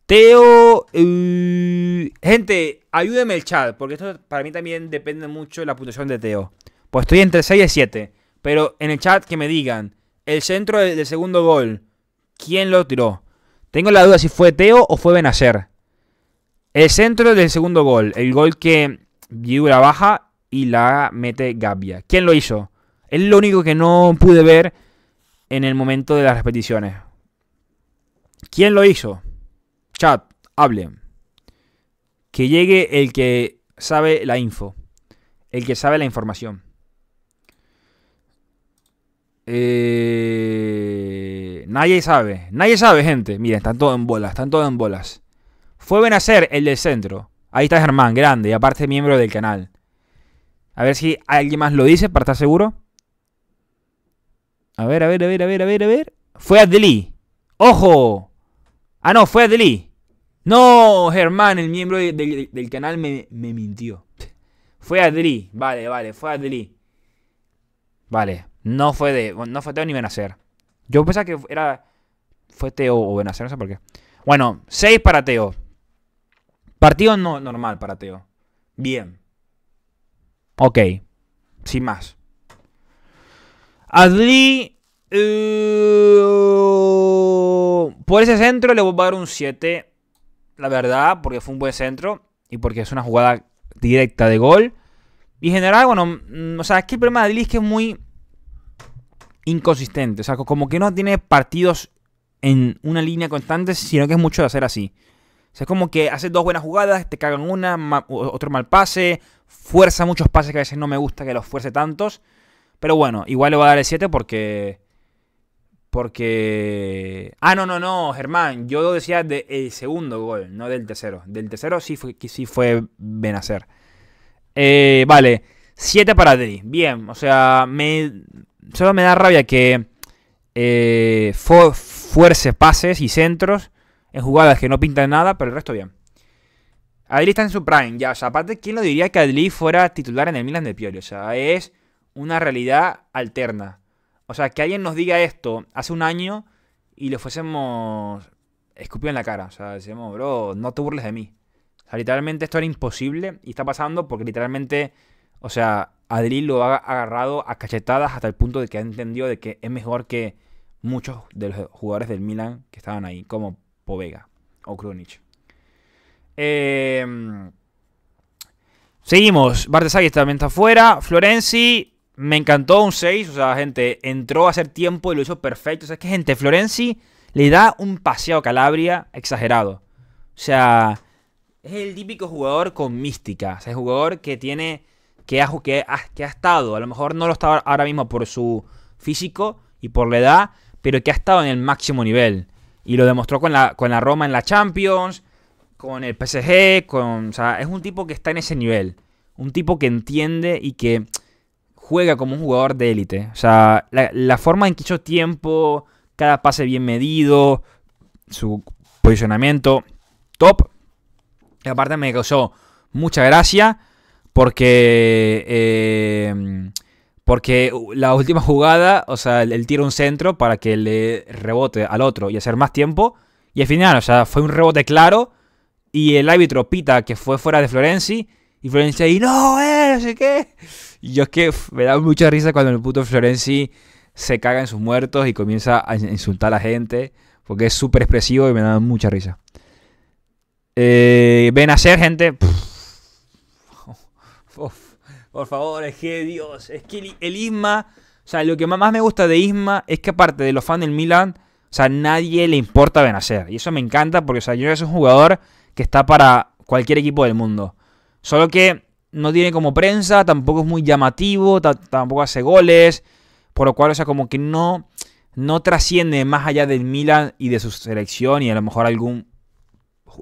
Teo. Eh, gente, ayúdenme el chat, porque esto para mí también depende mucho de la puntuación de Teo. Pues estoy entre 6 y 7. Pero en el chat que me digan, el centro del, segundo gol, ¿quién lo tiró? Tengo la duda si fue Teo o fue Benacer. El centro del segundo gol, el gol que Giroud la baja y la mete Gabia. ¿Quién lo hizo? Es lo único que no pude ver en el momento de las repeticiones. ¿Quién lo hizo? Chat, hable. Que llegue el que sabe la info. El que sabe la información. Eh, nadie sabe. Nadie sabe, gente. Miren, están todos en bolas. Están todos en bolas. Fue Benacer, el del centro. Ahí está Germán, grande. Y aparte miembro del canal. A ver si alguien más lo dice para estar seguro. A ver, a ver, a ver, a ver, a ver, a ver. Fue Adli. ¡Ojo! Ah, no, fue Adli. No, Germán, el miembro del canal me, mintió. Fue Adri. Vale, vale, fue Adli. Vale, no fue de. No fue Teo ni Benacer. Yo pensaba que era. Fue Teo o Benacer, no sé por qué. Bueno, 6 para Teo. Partido no, normal para Teo. Bien. Ok. Sin más. Adri eh, por ese centro le voy a dar un 7. La verdad, porque fue un buen centro. Y porque es una jugada directa de gol. Y en general, bueno, mm, o sea, es que el problema de Lille es que es muy inconsistente. O sea, como que no tiene partidos en una línea constante, sino que es mucho de hacer así. O sea, es como que hace dos buenas jugadas, te cagan una, otro mal pase, fuerza muchos pases que a veces no me gusta que los fuerce tantos. Pero bueno, igual le voy a dar el 7 porque porque. Ah, no, no, no, Germán. Yo decía del segundo gol, no del tercero. Del tercero sí fue, sí fue Benacer. Eh, vale, 7 para Adri. Bien, o sea, me, solo me da rabia que eh, fuerce pases y centros en jugadas que no pintan nada, pero el resto bien. Adli está en su prime, ya. O sea, aparte, ¿quién lo diría que Adli fuera titular en el Milan de Pioli? O sea, es una realidad alterna. O sea, que alguien nos diga esto hace un año y le fuésemos escupido en la cara. O sea, decíamos, bro, no te burles de mí. O sea, literalmente esto era imposible y está pasando porque literalmente, o sea, Adri lo ha agarrado a cachetadas hasta el punto de que ha entendido de que es mejor que muchos de los jugadores del Milan que estaban ahí, como Povega o Krunic. Em, seguimos. Bartesaghi también está afuera. Florenzi me encantó un 6, o sea, gente, entró a hacer tiempo y lo hizo perfecto. O sea, es que, gente, Florenzi le da un paseo a Calabria exagerado. O sea, es el típico jugador con mística. O sea, es jugador que tiene. Que ha, que, que ha estado. A lo mejor no lo está ahora mismo por su físico y por la edad. Pero que ha estado en el máximo nivel. Y lo demostró con la, con la Roma en la Champions. Con el PSG. Con, o sea, es un tipo que está en ese nivel. Un tipo que entiende y que juega como un jugador de élite. O sea, la, forma en que hizo tiempo, cada pase bien medido, su posicionamiento, top. Y aparte me causó mucha gracia porque... Eh, porque la última jugada, o sea, el tiro un centro para que le rebote al otro y hacer más tiempo. Y al final, o sea, fue un rebote claro. Y el árbitro pita que fue fuera de Florenzi. Y Florenzi y no, eh, no sé qué. Y yo es que me da mucha risa cuando el puto Florenzi se caga en sus muertos y comienza a insultar a la gente. Porque es súper expresivo y me da mucha risa. Eh, gente. por favor, es que Dios. Es que el, Isma. O sea, lo que más me gusta de Isma es que aparte de los fans del Milan, o sea, nadie le importa Benacer. Y eso me encanta porque, o sea, yo es un jugador que está para cualquier equipo del mundo. Solo que no tiene como prensa, tampoco es muy llamativo, tampoco hace goles, por lo cual, o sea, como que no, no trasciende más allá del Milan y de su selección y a lo mejor algún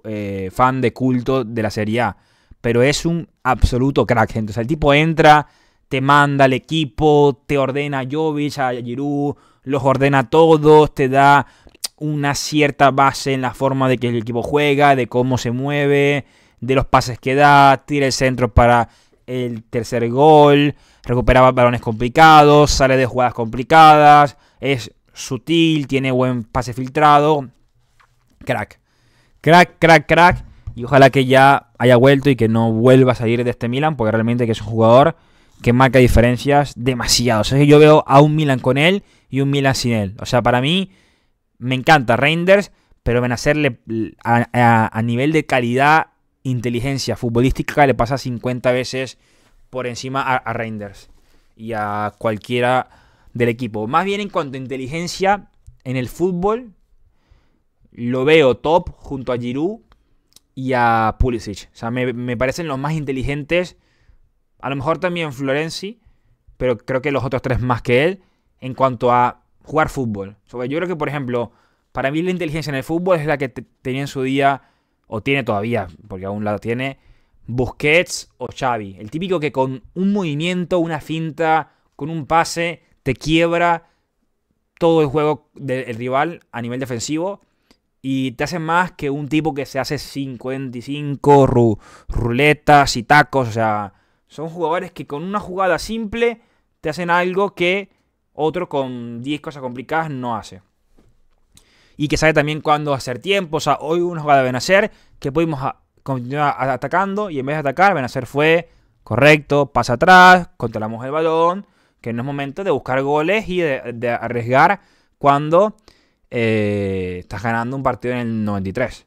eh, fan de culto de la Serie A. Pero es un absoluto crack, gente. O el tipo entra, te manda al equipo, te ordena a Jovic, a Giroud, los ordena a todos, te da una cierta base en la forma de que el equipo juega, de cómo se mueve, de los pases que da, tira el centro para el tercer gol, recupera balones complicados, sale de jugadas complicadas, es sutil, tiene buen pase filtrado. Crack. Crack, crack, crack. Y ojalá que ya haya vuelto y que no vuelva a salir de este Milan, porque realmente que es un jugador que marca diferencias demasiado. O sea, yo veo a un Milan con él y un Milan sin él. O sea, para mí me encanta Reinders, pero ven a, hacerle. a nivel de calidad inteligencia futbolística le pasa 50 veces por encima a, Reinders y a cualquiera del equipo. Más bien en cuanto a inteligencia en el fútbol, lo veo top junto a Giroud y a Pulisic. O sea, me, parecen los más inteligentes. A lo mejor también Florenzi, pero creo que los otros tres más que él en cuanto a jugar fútbol. yo creo que, por ejemplo, para mí la inteligencia en el fútbol es la que tenía en su día o tiene todavía, porque aún lado tiene, Busquets o Xavi. El típico que con un movimiento, una finta, con un pase, te quiebra todo el juego del rival a nivel defensivo y te hace más que un tipo que se hace 55 ruletas y tacos. O sea, son jugadores que con una jugada simple te hacen algo que otro con 10 cosas complicadas no hace y que sabe también cuándo hacer tiempo. O sea, hoy uno jugada de Benacer que pudimos continuar atacando y en vez de atacar, Benacer fue correcto, pasa atrás, controlamos el balón, que no es momento de buscar goles y de, arriesgar cuando eh, estás ganando un partido en el 93.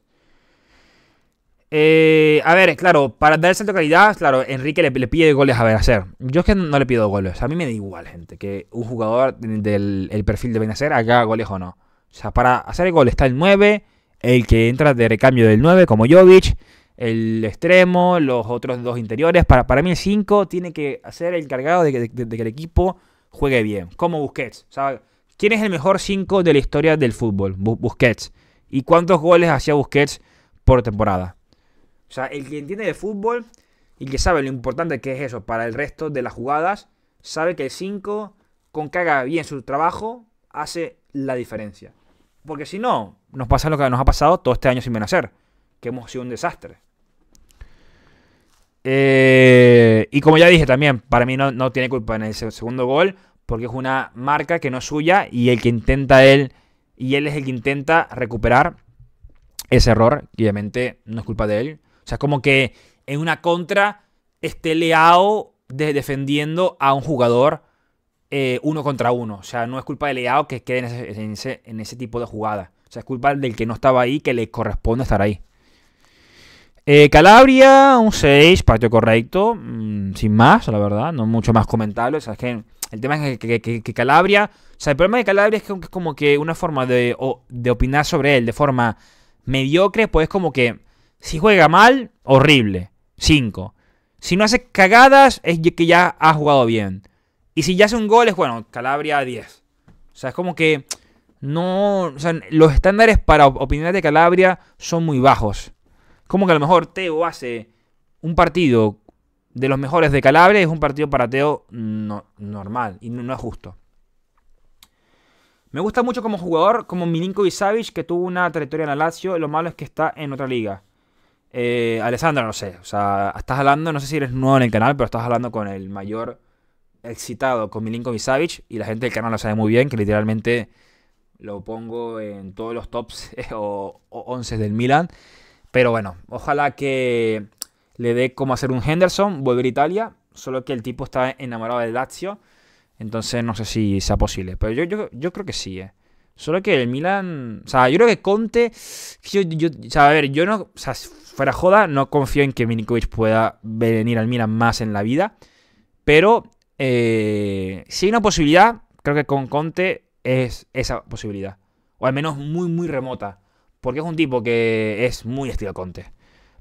Eh, a ver, claro, para dar el de calidad, claro, Enrique le, pide goles a Benacer. Yo es que no le pido goles, a mí me da igual, gente, que un jugador del perfil de Benacer haga goles o no. O sea, para hacer el gol está el 9, el que entra de recambio del 9, como Jovic, el extremo, los otros dos interiores. Para, para mí el 5 tiene que hacer el cargado de, que el equipo juegue bien, como Busquets. O sea, ¿quién es el mejor 5 de la historia del fútbol? Busquets. ¿Y cuántos goles hacía Busquets por temporada? O sea, el que entiende de fútbol y que sabe lo importante que es eso para el resto de las jugadas, sabe que el 5, con que haga bien su trabajo, hace la diferencia. Porque si no, nos pasa lo que nos ha pasado todo este año sin vencer, que hemos sido un desastre. Eh, y como ya dije también, para mí no, tiene culpa en el segundo gol, porque es una marca que no es suya y el que intenta él, y él es el que intenta recuperar ese error, y obviamente no es culpa de él. O sea, es como que en una contra esté leado defendiendo a un jugador eh, uno contra uno. O sea, no es culpa del Leao que quede en ese, tipo de jugada. O sea, es culpa del que no estaba ahí, que le corresponde estar ahí. Eh, Calabria, un 6, partido correcto. Mm, sin más, la verdad. No mucho más comentable. O el tema es que, Calabria. O sea, el problema de Calabria es que es como que una forma de, de opinar sobre él de forma mediocre, pues es como que si juega mal, horrible. 5. Si no hace cagadas, es que ya ha jugado bien. Y si ya hace un gol, es bueno, Calabria 10. O sea, es como que no. O sea, los estándares para opiniones de Calabria son muy bajos. Como que a lo mejor Teo hace un partido de los mejores de Calabria y es un partido para Teo normal y no, es justo. Me gusta mucho como jugador, como Milinko Savic, que tuvo una trayectoria en la Lazio. Lo malo es que está en otra liga. Eh, Alessandro, no sé. O sea, estás hablando, no sé si eres nuevo en el canal, pero estás hablando con el mayor excitado con Milinkovic Savic y la gente del canal lo sabe muy bien, que literalmente lo pongo en todos los tops o, 11 del Milan. Pero bueno, ojalá que le dé como hacer un Henderson, volver a Italia, solo que el tipo está enamorado del Lazio, entonces no sé si sea posible, pero yo, yo, creo que sí, eh. Solo que el Milan. O sea, yo creo que Conte. o sea, a ver, yo no. O sea, fuera joda, no confío en que Milinkovic pueda venir al Milan más en la vida. Pero eh, si hay una posibilidad, creo que con Conte es esa posibilidad. O al menos muy, muy remota. Porque es un tipo que es muy estilo Conte.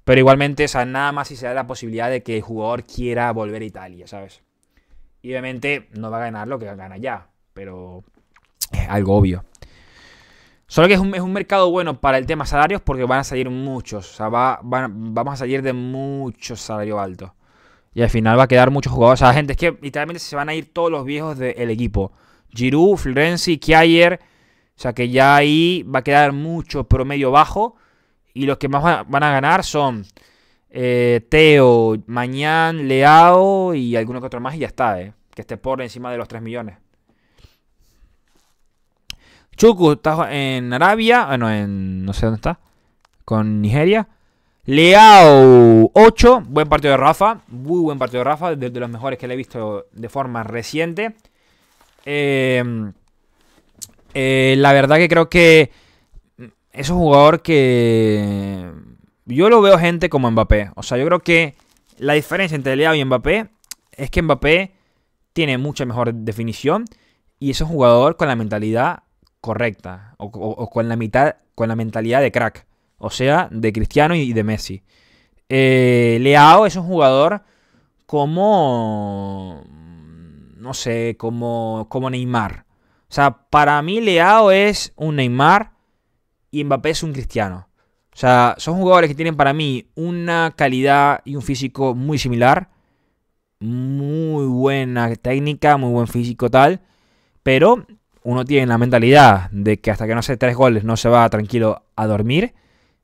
Pero igualmente, nada más si se da la posibilidad de que el jugador quiera volver a Italia, ¿sabes? Y obviamente no va a ganar lo que gana ya. Pero es algo obvio. Solo que es un, un, mercado bueno para el tema salarios porque van a salir muchos. O sea, vamos a salir de muchos salarios altos. Y al final va a quedar muchos jugadores. O sea, gente, es que literalmente se van a ir todos los viejos del equipo. Giroud, Florenzi, Kjaer. O sea que ya ahí va a quedar mucho promedio bajo. Y los que más van a ganar son eh, Teo, Mañán, Leao y alguno que otro más y ya está, eh. Que esté por encima de los 3 millones. Chuku está en Arabia, bueno, ah, en no sé dónde está, con Nigeria. Leao 8, buen partido de Rafa, muy buen partido de Rafa, de, los mejores que le he visto de forma reciente. Eh, eh, la verdad que creo que es un jugador que yo lo veo gente como Mbappé. O sea, yo creo que la diferencia entre Leao y Mbappé es que Mbappé tiene mucha mejor definición y es un jugador con la mentalidad correcta o, o con la mitad, con la mentalidad de crack. O sea, de Cristiano y de Messi. Eh, Leao es un jugador como... No sé, como, como Neymar. O sea, para mí Leao es un Neymar y Mbappé es un Cristiano. O sea, son jugadores que tienen para mí una calidad y un físico muy similar. Muy buena técnica, muy buen físico tal. Pero uno tiene la mentalidad de que hasta que no hace tres goles no se va tranquilo a dormir.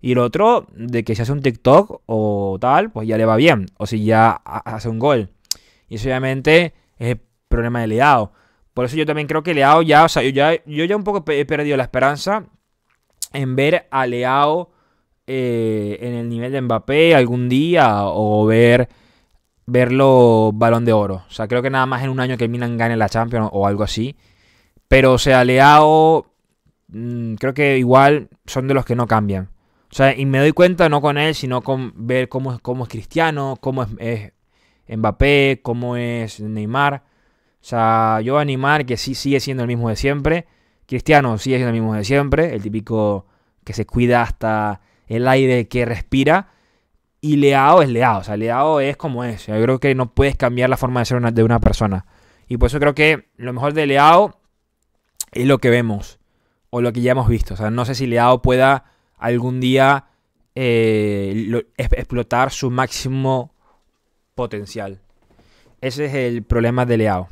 Y el otro, de que si hace un TikTok o tal, pues ya le va bien. O si ya hace un gol. Y eso obviamente es el problema de Leao. Por eso yo también creo que Leao ya, o sea, yo ya, yo ya un poco he perdido la esperanza en ver a Leao eh, en el nivel de Mbappé algún día o ver verlo balón de oro. O sea, creo que nada más en un año que el Milan gane la Champions o algo así. Pero, o sea, Leao, mm, creo que igual son de los que no cambian. O sea, y me doy cuenta no con él, sino con ver cómo, cómo es Cristiano, cómo es, Mbappé, cómo es Neymar. O sea, yo a Neymar, que sí sigue siendo el mismo de siempre. Cristiano sigue siendo el mismo de siempre, el típico que se cuida hasta el aire que respira. Y Leao es Leao, o sea, Leao es como es. Yo creo que no puedes cambiar la forma de ser de una persona. Y por eso creo que lo mejor de Leao es lo que vemos o lo que ya hemos visto. O sea, no sé si Leao pueda algún día eh, explotar su máximo potencial. Ese es el problema de Leao.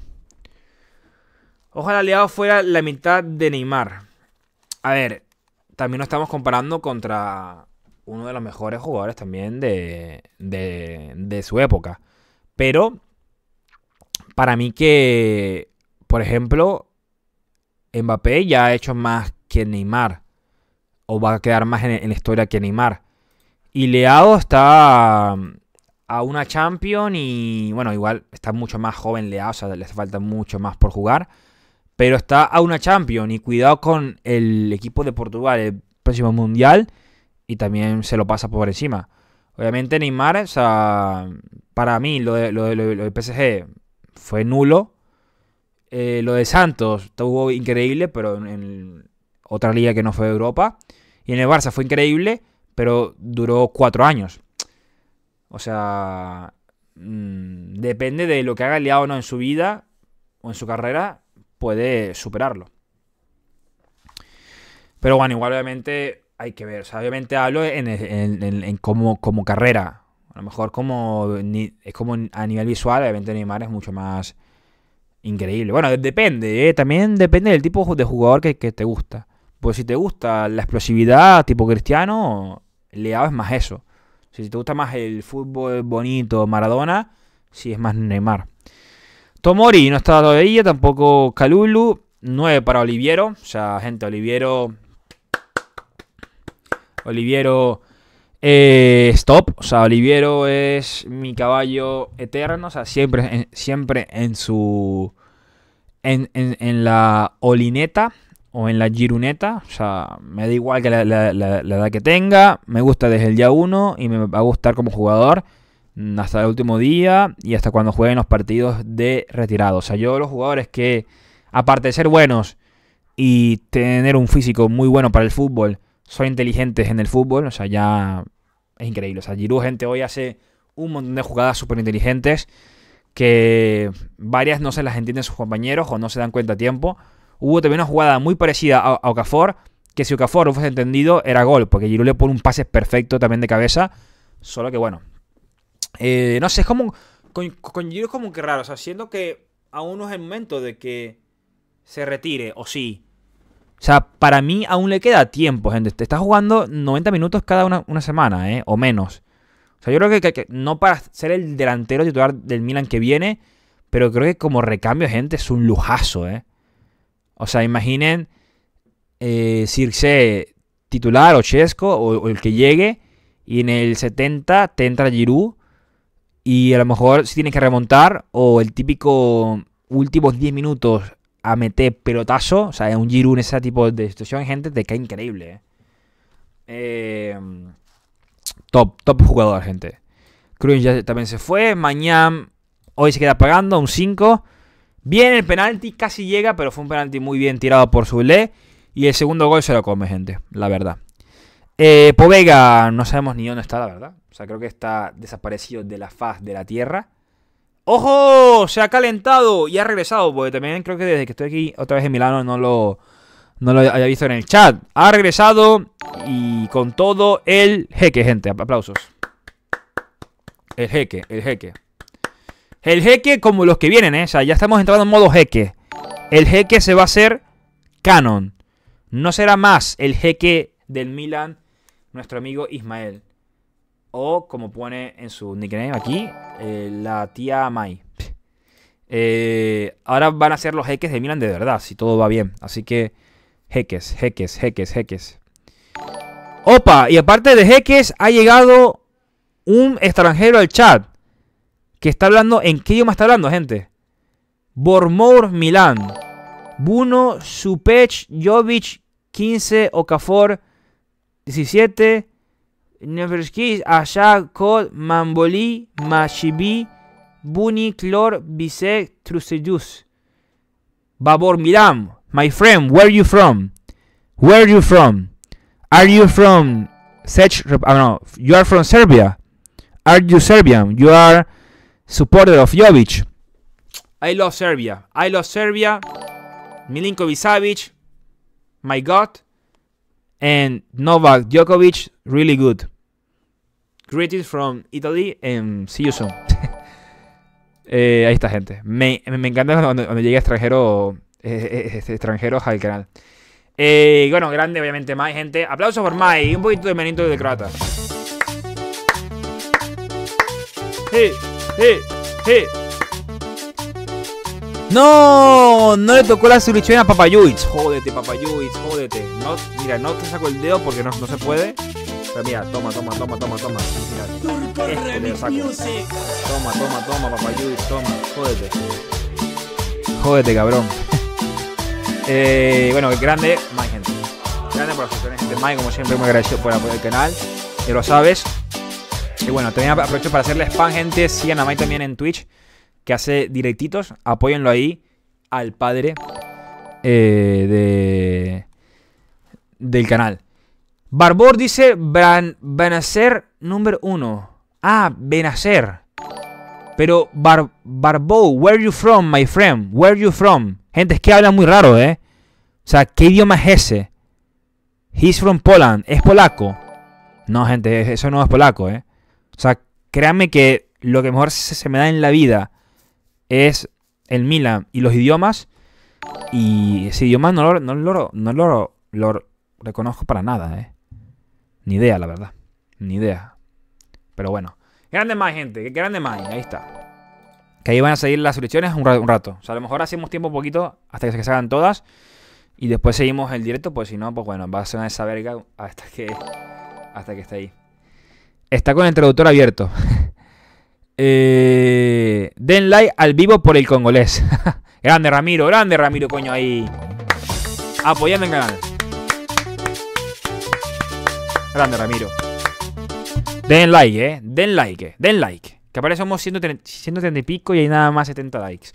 Ojalá Leao fuera la mitad de Neymar. A ver, también nos estamos comparando contra uno de los mejores jugadores también de, de su época. Pero para mí que, por ejemplo, Mbappé ya ha hecho más que Neymar o va a quedar más en, la historia que Neymar. Y Leao está um, a una champion y bueno, igual está mucho más joven Leao, o sea, le falta mucho más por jugar. Pero está a una champion y cuidado con el equipo de Portugal, el próximo mundial, y también se lo pasa por encima. Obviamente Neymar, o sea, para mí lo de, lo PSG fue nulo. Eh, lo de Santos estuvo increíble, pero en, otra liga que no fue de Europa. Y en el Barça fue increíble, pero duró cuatro años. O sea, mm, depende de lo que haga Leao o no en su vida o en su carrera, puede superarlo. Pero bueno, igual obviamente hay que ver. O sea, obviamente hablo como, carrera. A lo mejor como, es como a nivel visual, obviamente Neymar es mucho más increíble. Bueno, depende, ¿eh? también depende del tipo de jugador que te gusta. Pues si te gusta la explosividad tipo cristiano, Leao es más eso. Si te gusta más el fútbol bonito, Maradona, si es más Neymar. Tomori no está todavía, tampoco Calulu. 9 para Oliviero. O sea, gente, Oliviero. Oliviero. Eh, stop. O sea, Oliviero es mi caballo eterno. O sea, siempre en, siempre en su. en la olineta o en la Giruneta. O sea, me da igual que la, edad que tenga. Me gusta desde el día 1 y me va a gustar como jugador hasta el último día y hasta cuando jueguen los partidos de retirado. O sea, yo los jugadores que, aparte de ser buenos y tener un físico muy bueno para el fútbol, son inteligentes en el fútbol. O sea, ya es increíble. O sea, Giru, gente, hoy hace un montón de jugadas súper inteligentes que varias no se las entienden sus compañeros o no se dan cuenta a tiempo. Hubo también una jugada muy parecida a, Ocafor, Okafor, que si Okafor no fuese entendido era gol, porque Giroud le pone un pase perfecto también de cabeza, solo que bueno. Eh, no sé, es como... con, es como que raro, o sea, siento que aún no es el momento de que se retire, o sí. O sea, para mí aún le queda tiempo, gente. Te estás jugando 90 minutos cada una, semana, ¿eh? O menos. O sea, yo creo que, no para ser el delantero titular del Milan que viene, pero creo que como recambio, gente, es un lujazo, ¿eh? O sea, imaginen eh, Circe titular o Chesco o, el que llegue y en el 70 te entra Girú y a lo mejor si tienes que remontar o el típico últimos 10 minutos a meter pelotazo, o sea, un Girú en ese tipo de situación, gente, te cae increíble. Eh. Eh, top, top jugador, gente. Cruz ya también se fue. Mañana, hoy se queda pagando un 5. Bien el penalti, casi llega, pero fue un penalti muy bien tirado por Zule. Y el segundo gol se lo come, gente, la verdad. Eh, Povega, no sabemos ni dónde está, la verdad. O sea, creo que está desaparecido de la faz de la tierra. ¡Ojo! Se ha calentado y ha regresado. Porque también creo que desde que estoy aquí otra vez en Milano no lo, no lo haya visto en el chat. Ha regresado y con todo el jeque, gente. Aplausos. El jeque, el jeque. El jeque como los que vienen, ¿eh? O sea, ya estamos entrando en modo jeque. El jeque se va a hacer canon. No será más el jeque del Milan, nuestro amigo Ismael. O como pone en su nickname aquí, eh, la tía Mai. Eh, ahora van a ser los jeques de Milan de verdad, si todo va bien. Así que jeques, jeques, jeques, jeques. Opa, y aparte de jeques, ha llegado un extranjero al chat que está hablando, ¿en qué idioma está hablando, gente? Bormor, Milán. Buno, Supech, Jovic, 15, Okafor, 17, Neverskis, Kod Mamboli, Mashibi, Buni, Clor, Bise, Trusejus. Babor Milán. my friend, where are you from? Where are you from? Are you from ah, you are from Serbia. Are you Serbian? You are supporter of Jovic. I love Serbia. I love Serbia. Milinkovic Savic. My God. And Novak Djokovic. Really good. Greetings from Italy and see you soon. Eh, ahí está, gente. Me, encanta cuando, llegue llega extranjero, eh, eh, este, extranjeros al canal. bueno, grande, obviamente, Mai, gente. Aplausos por Mai y un poquito de menito de croata. Hey. ¡Eh! ¡Eh! No, no le tocó la solución a Papayuits. Jódete, Papayuits, jódete. No, mira, no te saco el dedo porque no, no se puede. Pero mira, toma, toma, toma, toma, toma. Mira, este Toma, toma, toma, Papayuits, toma. Jódete. Jódete, cabrón. eh, bueno, grande, my gente. Grande por las de Mike, como siempre, me agradecido por apoyar el canal. Y lo sabes, y bueno, también aprovecho para hacerle spam, gente. Sigan a Mai también en Twitch, que hace directitos. Apóyenlo ahí al padre eh, de, del canal. Barbour dice a Benacer número uno. Ah, Benacer. Pero Bar, Barbo, where you from, my friend? Where you from? Gente, es que habla muy raro, ¿eh? O sea, ¿qué idioma es ese? He's from Poland. ¿Es polaco? No, gente, eso no es polaco, ¿eh? O sea, créanme que lo que mejor se me da en la vida es el Milan y los idiomas. Y ese idioma no lo, no no reconozco para nada, ¿eh? Ni idea, la verdad. Ni idea. Pero bueno. Grande más, gente. Grande más. Ahí está. Que ahí van a seguir las selecciones un, rato. O sea, a lo mejor hacemos tiempo poquito hasta que se salgan todas. Y después seguimos el directo, pues si no, pues bueno, va a ser esa verga hasta que, hasta que esté ahí. Está con el traductor abierto. Eh, den like al vivo por el congolés. grande Ramiro, grande Ramiro, coño, ahí. Apoyando en canal. Grande Ramiro. Den like, eh. Den like, eh. Den like. Que aparecemos somos 130, y pico y hay nada más 70 likes.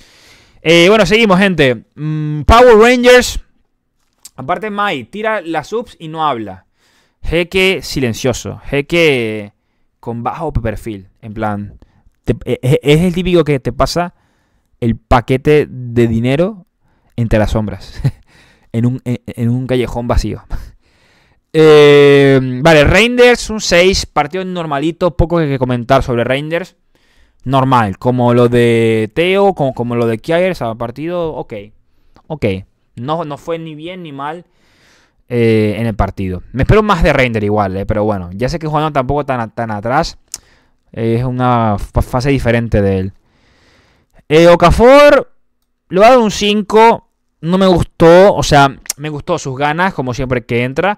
Eh, bueno, seguimos, gente. Mm, Power Rangers. Aparte, Mai, tira las subs y no habla. Jeque silencioso. Jeque con bajo perfil. En plan, e, e, es el típico que te pasa el paquete de dinero entre las sombras. E, en, un, callejón vacío. Eh, vale, Reinders, un 6. Partido normalito, poco que comentar sobre Reinders. Normal, como lo de Teo, como, como lo de Kyers, partido, ok. Ok. No, no fue ni bien ni mal. Eh, en el partido. Me espero más de Render igual, eh, pero bueno, ya sé que jugando tampoco tan, tan atrás es una fase diferente de él. Eh, Okafor lo ha dado un 5. No me gustó, o sea, me gustó sus ganas, como siempre que entra,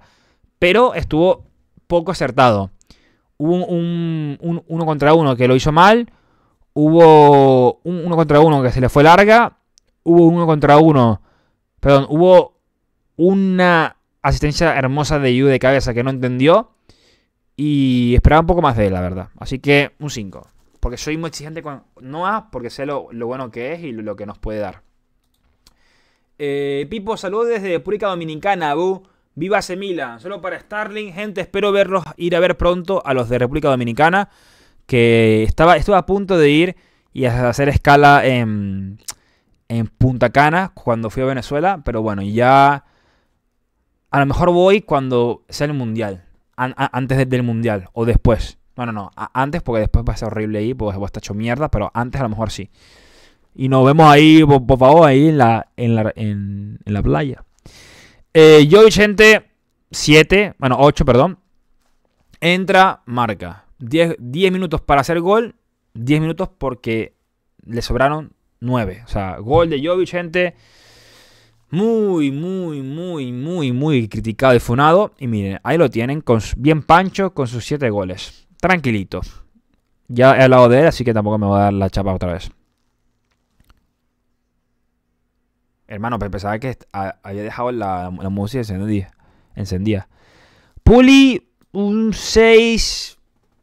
pero estuvo poco acertado. Hubo un, un, uno contra uno que lo hizo mal. Hubo un uno contra uno que se le fue larga. Hubo uno contra uno. Perdón, hubo una asistencia hermosa de Yu de cabeza que no entendió. Y esperaba un poco más de él, la verdad. Así que un 5. Porque soy muy exigente con Noah, porque sé lo, bueno que es y lo, que nos puede dar. Eh, Pipo, saludos desde República Dominicana, Bu. Viva Semila. Solo para Starling, gente, espero verlos ir a ver pronto a los de República Dominicana. Que estaba, estuve a punto de ir y hacer escala en, en Punta Cana cuando fui a Venezuela. Pero bueno, ya a lo mejor voy cuando sea el mundial, antes del mundial o después. Bueno, no, antes porque después va a ser horrible ahí, pues va a estar hecho mierda, pero antes a lo mejor sí. Y nos vemos ahí, por, favor, ahí en la, en la, playa. Eh, yo, Vicente, 7, bueno, 8, perdón. Entra, marca. 10, minutos para hacer gol, 10 minutos porque le sobraron 9. O sea, gol de yo, gente muy, muy, muy, muy, muy criticado y funado. Y miren, ahí lo tienen, bien pancho, con sus 7 goles. Tranquilito. Ya he hablado de él, así que tampoco me voy a dar la chapa otra vez. Hermano, pensaba que había dejado la, música encendida. encendida. Puli, un 6.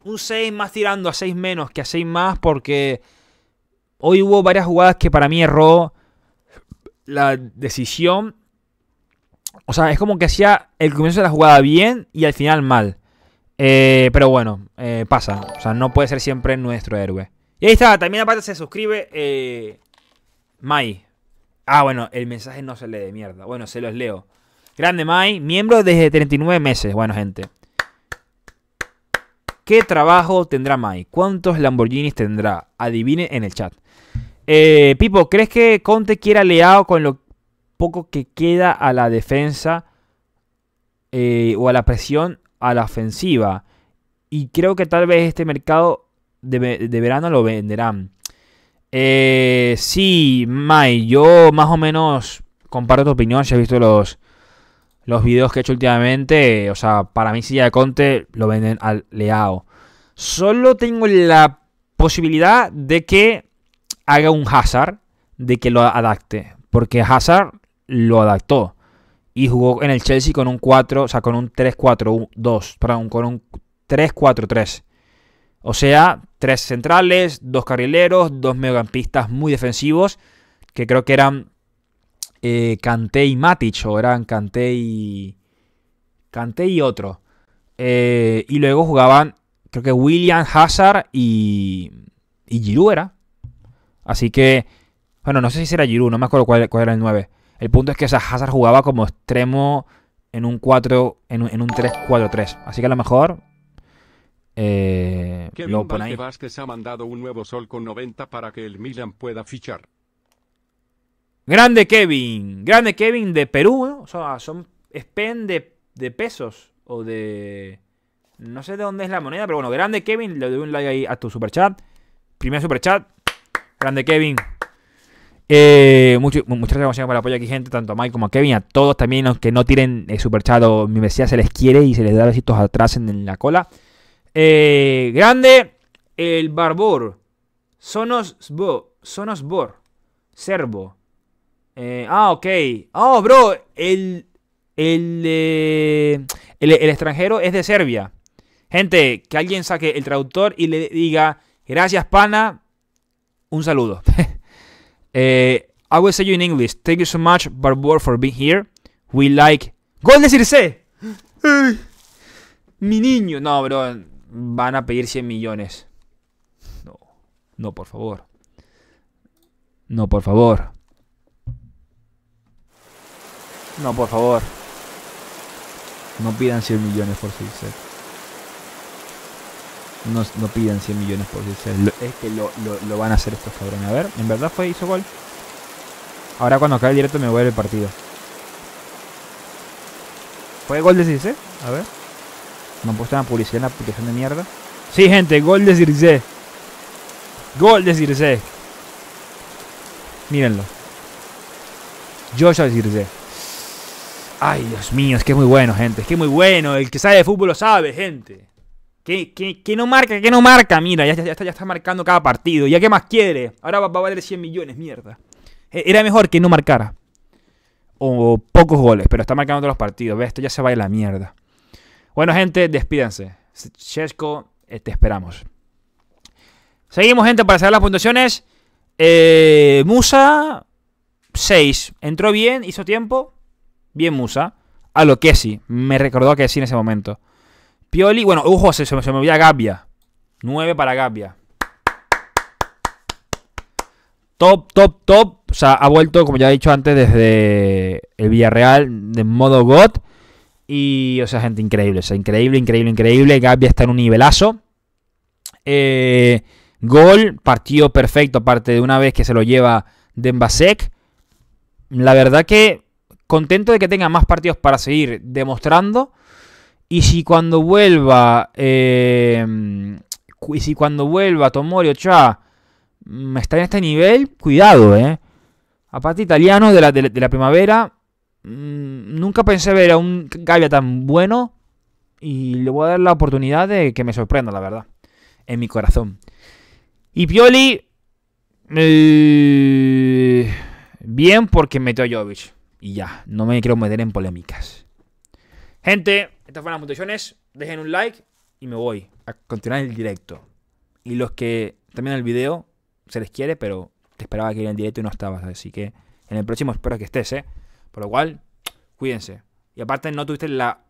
Un 6 más tirando a 6 menos que a 6 más, porque hoy hubo varias jugadas que para mí erró la decisión. O sea, es como que hacía el comienzo de la jugada bien y al final mal. Eh, pero bueno, eh, pasa. O sea, no puede ser siempre nuestro héroe. Y ahí está, también aparte se suscribe eh, Mai. Ah, bueno, el mensaje no se lee de mierda. Bueno, se los leo. Grande Mai, miembro desde 39 meses. Bueno, gente. ¿Qué trabajo tendrá Mai? ¿Cuántos Lamborghinis tendrá? adivine en el chat. Eh, Pipo, ¿crees que Conte quiera Leao con lo poco que queda a la defensa eh, o a la presión a la ofensiva? Y creo que tal vez este mercado de, verano lo venderán. Eh, sí, Mai, yo más o menos comparto tu opinión. Si has visto los, los videos que he hecho últimamente. O sea, para mí, sí ya Conte lo venden al Leao. Solo tengo la posibilidad de que haga un Hazard de que lo adapte. Porque Hazard lo adaptó. Y jugó en el Chelsea con un 4, o sea, con un 3-4-2, perdón, con un 3-4-3. O sea, tres centrales, dos carrileros, dos mediocampistas muy defensivos, que creo que eran eh, Kanté y Matic, o eran Kanté y... Kanté y otro. Eh, y luego jugaban, creo que William, Hazard y... Y Giroud era. Así que, bueno, no sé si será Giroud, no me acuerdo cuál, era el 9. El punto es que esa jugaba como extremo en un 4, en 3-4-3. Así que a lo mejor eh, lo pone ahí. ha mandado un nuevo sol con 90 para que el Milan pueda fichar. Grande Kevin, grande Kevin de Perú, o sea, son spend de, de, pesos o de... No sé de dónde es la moneda, pero bueno, grande Kevin, le doy un like ahí a tu superchat. Primer superchat, Grande Kevin. Eh, muchas gracias por el apoyo aquí, gente, tanto a Mike como a Kevin, a todos también, los que no tienen eh, superchat o mi mesía se les quiere y se les da besitos atrás en, la cola. Eh, grande, el Barbur. Sonos Bor. Serbo. Eh, ah, ok. Oh, bro, el, el, el extranjero es de Serbia. Gente, que alguien saque el traductor y le diga, gracias, pana, un saludo. eh, I will say you in English. Thank you so much, Barbour, for being here. We like. ¡Gol de Circe! ¡Mi niño! No, bro. Van a pedir 100 millones. No. No, por favor. No, por favor. No, por favor. No pidan 100 millones por Circe no, piden 100 millones por decir es que lo, van a hacer estos cabrones. A ver, en verdad fue, hizo gol. Ahora cuando acabe el directo me vuelve el partido. ¿Fue gol de Circe? A ver. No han puesto una publicidad en la de mierda. Sí, gente, gol de Circe. Gol de Circe. Mírenlo. Joshua Circe. Ay, Dios mío, es que es muy bueno, gente. Es que es muy bueno. El que sabe de fútbol lo sabe, gente. Que no marca? que no marca? Mira, ya, ya, está, ya está marcando cada partido. ¿Ya qué más quiere? Ahora va, a valer 100 millones, mierda. E, era mejor que no marcara. O pocos goles, pero está marcando todos los partidos. Ve, esto ya se va a la mierda. Bueno, gente, despídanse. Chesco, eh, te esperamos. Seguimos, gente, para hacer las puntuaciones. Eh, Musa, 6. Entró bien, hizo tiempo. Bien, Musa. A lo que sí, me recordó que sí en ese momento. Yoli, bueno, ojo, se, me a Gabia. 9 para Gabia. Top, top, top. O sea, ha vuelto, como ya he dicho antes, desde el Villarreal de modo God. Y, o sea, gente increíble. O sea, increíble, increíble, increíble. Gabia está en un nivelazo. Eh, gol, partido perfecto, aparte de una vez que se lo lleva Dembasek. La verdad que contento de que tenga más partidos para seguir demostrando. Y si cuando vuelva, eh, y si cuando vuelva Tomori me mm, está en este nivel, cuidado, eh. Aparte italiano de la, primavera, mm, nunca pensé ver a un Gavia tan bueno y le voy a dar la oportunidad de que me sorprenda, la verdad, en mi corazón. Y Pioli, mm, bien porque metió a Jovic y ya, no me quiero meter en polémicas. Gente, estas fueron las mutaciones. Dejen un like y me voy a continuar el directo. Y los que también el video, se les quiere, pero te esperaba que ir en directo y no estabas. Así que en el próximo espero que estés, ¿eh? Por lo cual, cuídense. Y aparte no tuviste la,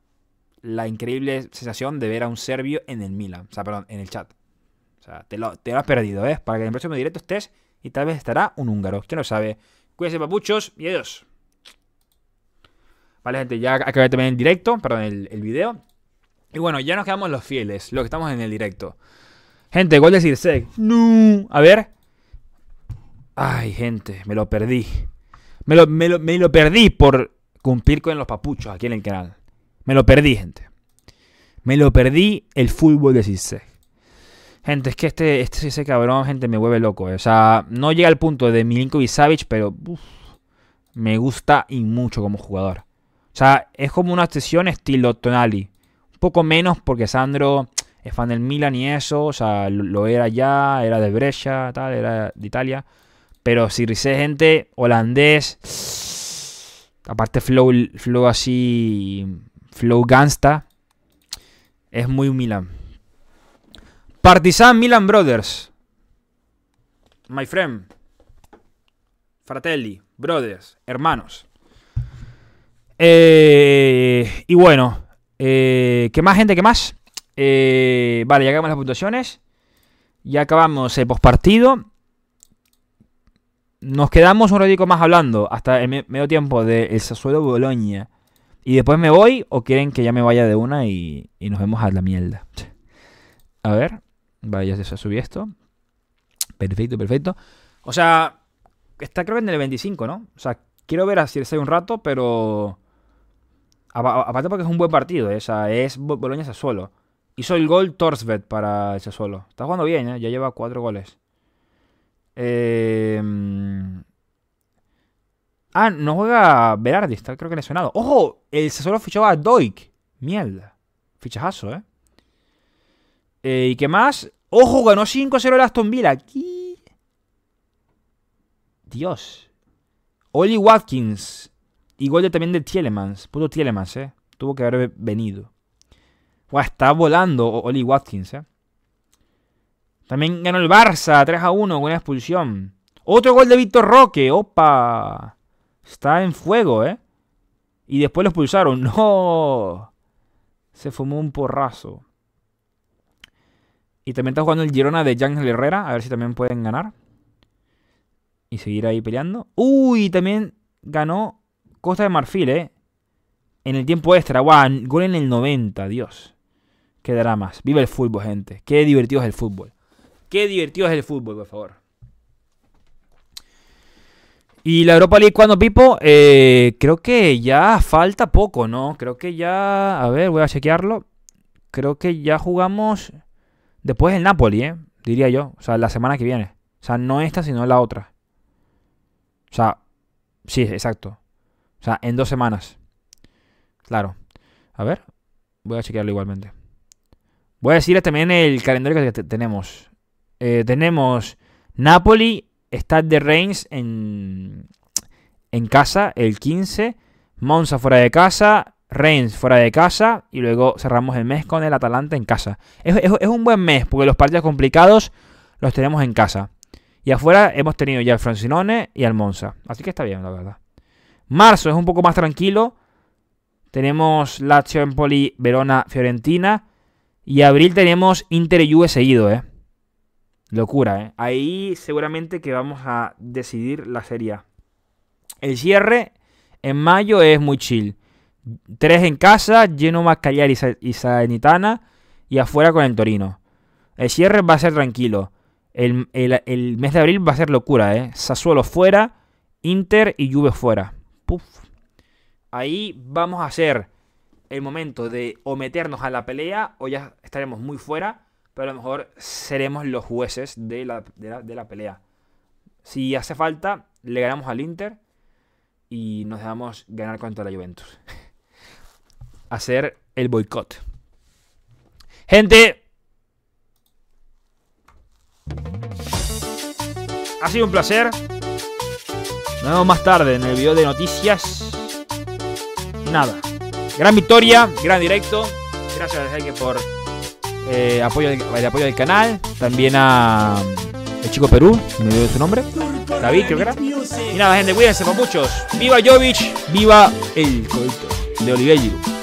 la increíble sensación de ver a un serbio en el Milan. O sea, perdón, en el chat. O sea, te lo, te lo has perdido, ¿eh? Para que en el próximo directo estés y tal vez estará un húngaro. ¿Quién lo sabe? Cuídense, papuchos, y adiós. Vale, gente, ya acabé también el directo, perdón, el, el video. Y bueno, ya nos quedamos los fieles, los que estamos en el directo. Gente, gol de seg No. A ver. Ay, gente, me lo perdí. Me lo, me lo, perdí por cumplir con los papuchos aquí en el canal. Me lo perdí, gente. Me lo perdí el fútbol de Circe. Gente, es que este, este cabrón, gente, me vuelve loco. Eh. O sea, no llega al punto de Milinkovic Savic, pero me gusta y mucho como jugador. O sea, es como una sesión estilo Tonali. Un poco menos porque Sandro es fan del Milan y eso, o sea, lo, era ya, era de Brescia, tal, era de Italia. Pero si dice gente holandés, aparte flow, flow así, flow gangsta, es muy Milan. Partizan Milan Brothers. My friend. Fratelli, brothers, hermanos. Eh, y bueno, eh, ¿qué más, gente? ¿Qué más? Eh, vale, ya acabamos las puntuaciones. Ya acabamos el pospartido Nos quedamos un ratito más hablando hasta el medio tiempo del de Sassuolo Boloña. Y después me voy o quieren que ya me vaya de una y, nos vemos a la mierda. A ver, vale, ya se subido esto. Perfecto, perfecto. O sea, está creo que en el 25, ¿no? O sea, quiero ver a Circe un rato, pero... Aparte porque es un buen partido, eh, es Boloña Sassuolo. Hizo el gol Torsvet para el Sassuolo. Está jugando bien, eh, ya lleva cuatro goles. Em, ah, no juega Berardi, está creo que lesionado. ¡Ojo! El Sassuolo fichó a Doik. Mierda. Fichajazo, eh. ¿eh? y qué más? ¡Ojo! Ganó 5-0 el Aston Villa. Aquí... Dios. Oli Watkins gol de también de Tielemans. Puto Tielemans, ¿eh? Tuvo que haber venido. Guau, está volando Oli Watkins, ¿eh? También ganó el Barça 3 a 1 con expulsión. Otro gol de Víctor Roque. Opa. Está en fuego, ¿eh? Y después lo expulsaron. No. Se fumó un porrazo. Y también está jugando el Girona de Jan Herrera. A ver si también pueden ganar. Y seguir ahí peleando. Uy, también ganó Costa de Marfil, ¿eh? En el tiempo extra, guau, gol en el 90, Dios. Qué dramas. Vive el fútbol, gente. Qué divertido es el fútbol. Qué divertido es el fútbol, por favor. Y la Europa League, cuando Pipo? Eh, creo que ya falta poco, ¿no? Creo que ya. A ver, voy a chequearlo. Creo que ya jugamos después el Napoli, ¿eh? Diría yo. O sea, la semana que viene. O sea, no esta, sino la otra. O sea, sí, exacto sea, en dos semanas. Claro. A ver, voy a chequearlo igualmente. Voy a decirles también el calendario que tenemos. Eh, tenemos Napoli, Stade de Reims en, en casa el 15, Monza fuera de casa, Reims fuera de casa y luego cerramos el mes con el Atalanta en casa. Es, es, un buen mes porque los partidos complicados los tenemos en casa. Y afuera hemos tenido ya al Francinone y al Monza. Así que está bien, la verdad. Marzo es un poco más tranquilo. Tenemos Lazio, Empoli, Verona, Fiorentina. Y abril tenemos Inter y Juve seguido, ¿eh? Locura, eh. Ahí seguramente que vamos a decidir la serie El cierre en mayo es muy chill. Tres en casa, más Cagliari y Sanitana. Y afuera con el Torino. El cierre va a ser tranquilo. El, mes de abril va a ser locura, ¿eh? Sassuolo fuera, Inter y Juve fuera puff. Ahí vamos a hacer el momento de o meternos a la pelea o ya estaremos muy fuera, pero a lo mejor seremos los jueces de la, de la pelea. Si hace falta, le ganamos al Inter y nos dejamos ganar contra la Juventus. hacer el boicot. Gente, ha sido un placer. Nos vemos más tarde en el video de noticias. Nada. Gran victoria, gran directo. Gracias a gente por eh, apoyo, el, apoyo del canal. También a mm, el chico Perú, me olvidé su nombre. David, creo que era. Y nada, gente, cuídense, muchos Viva Jovic, viva el coito de Olivier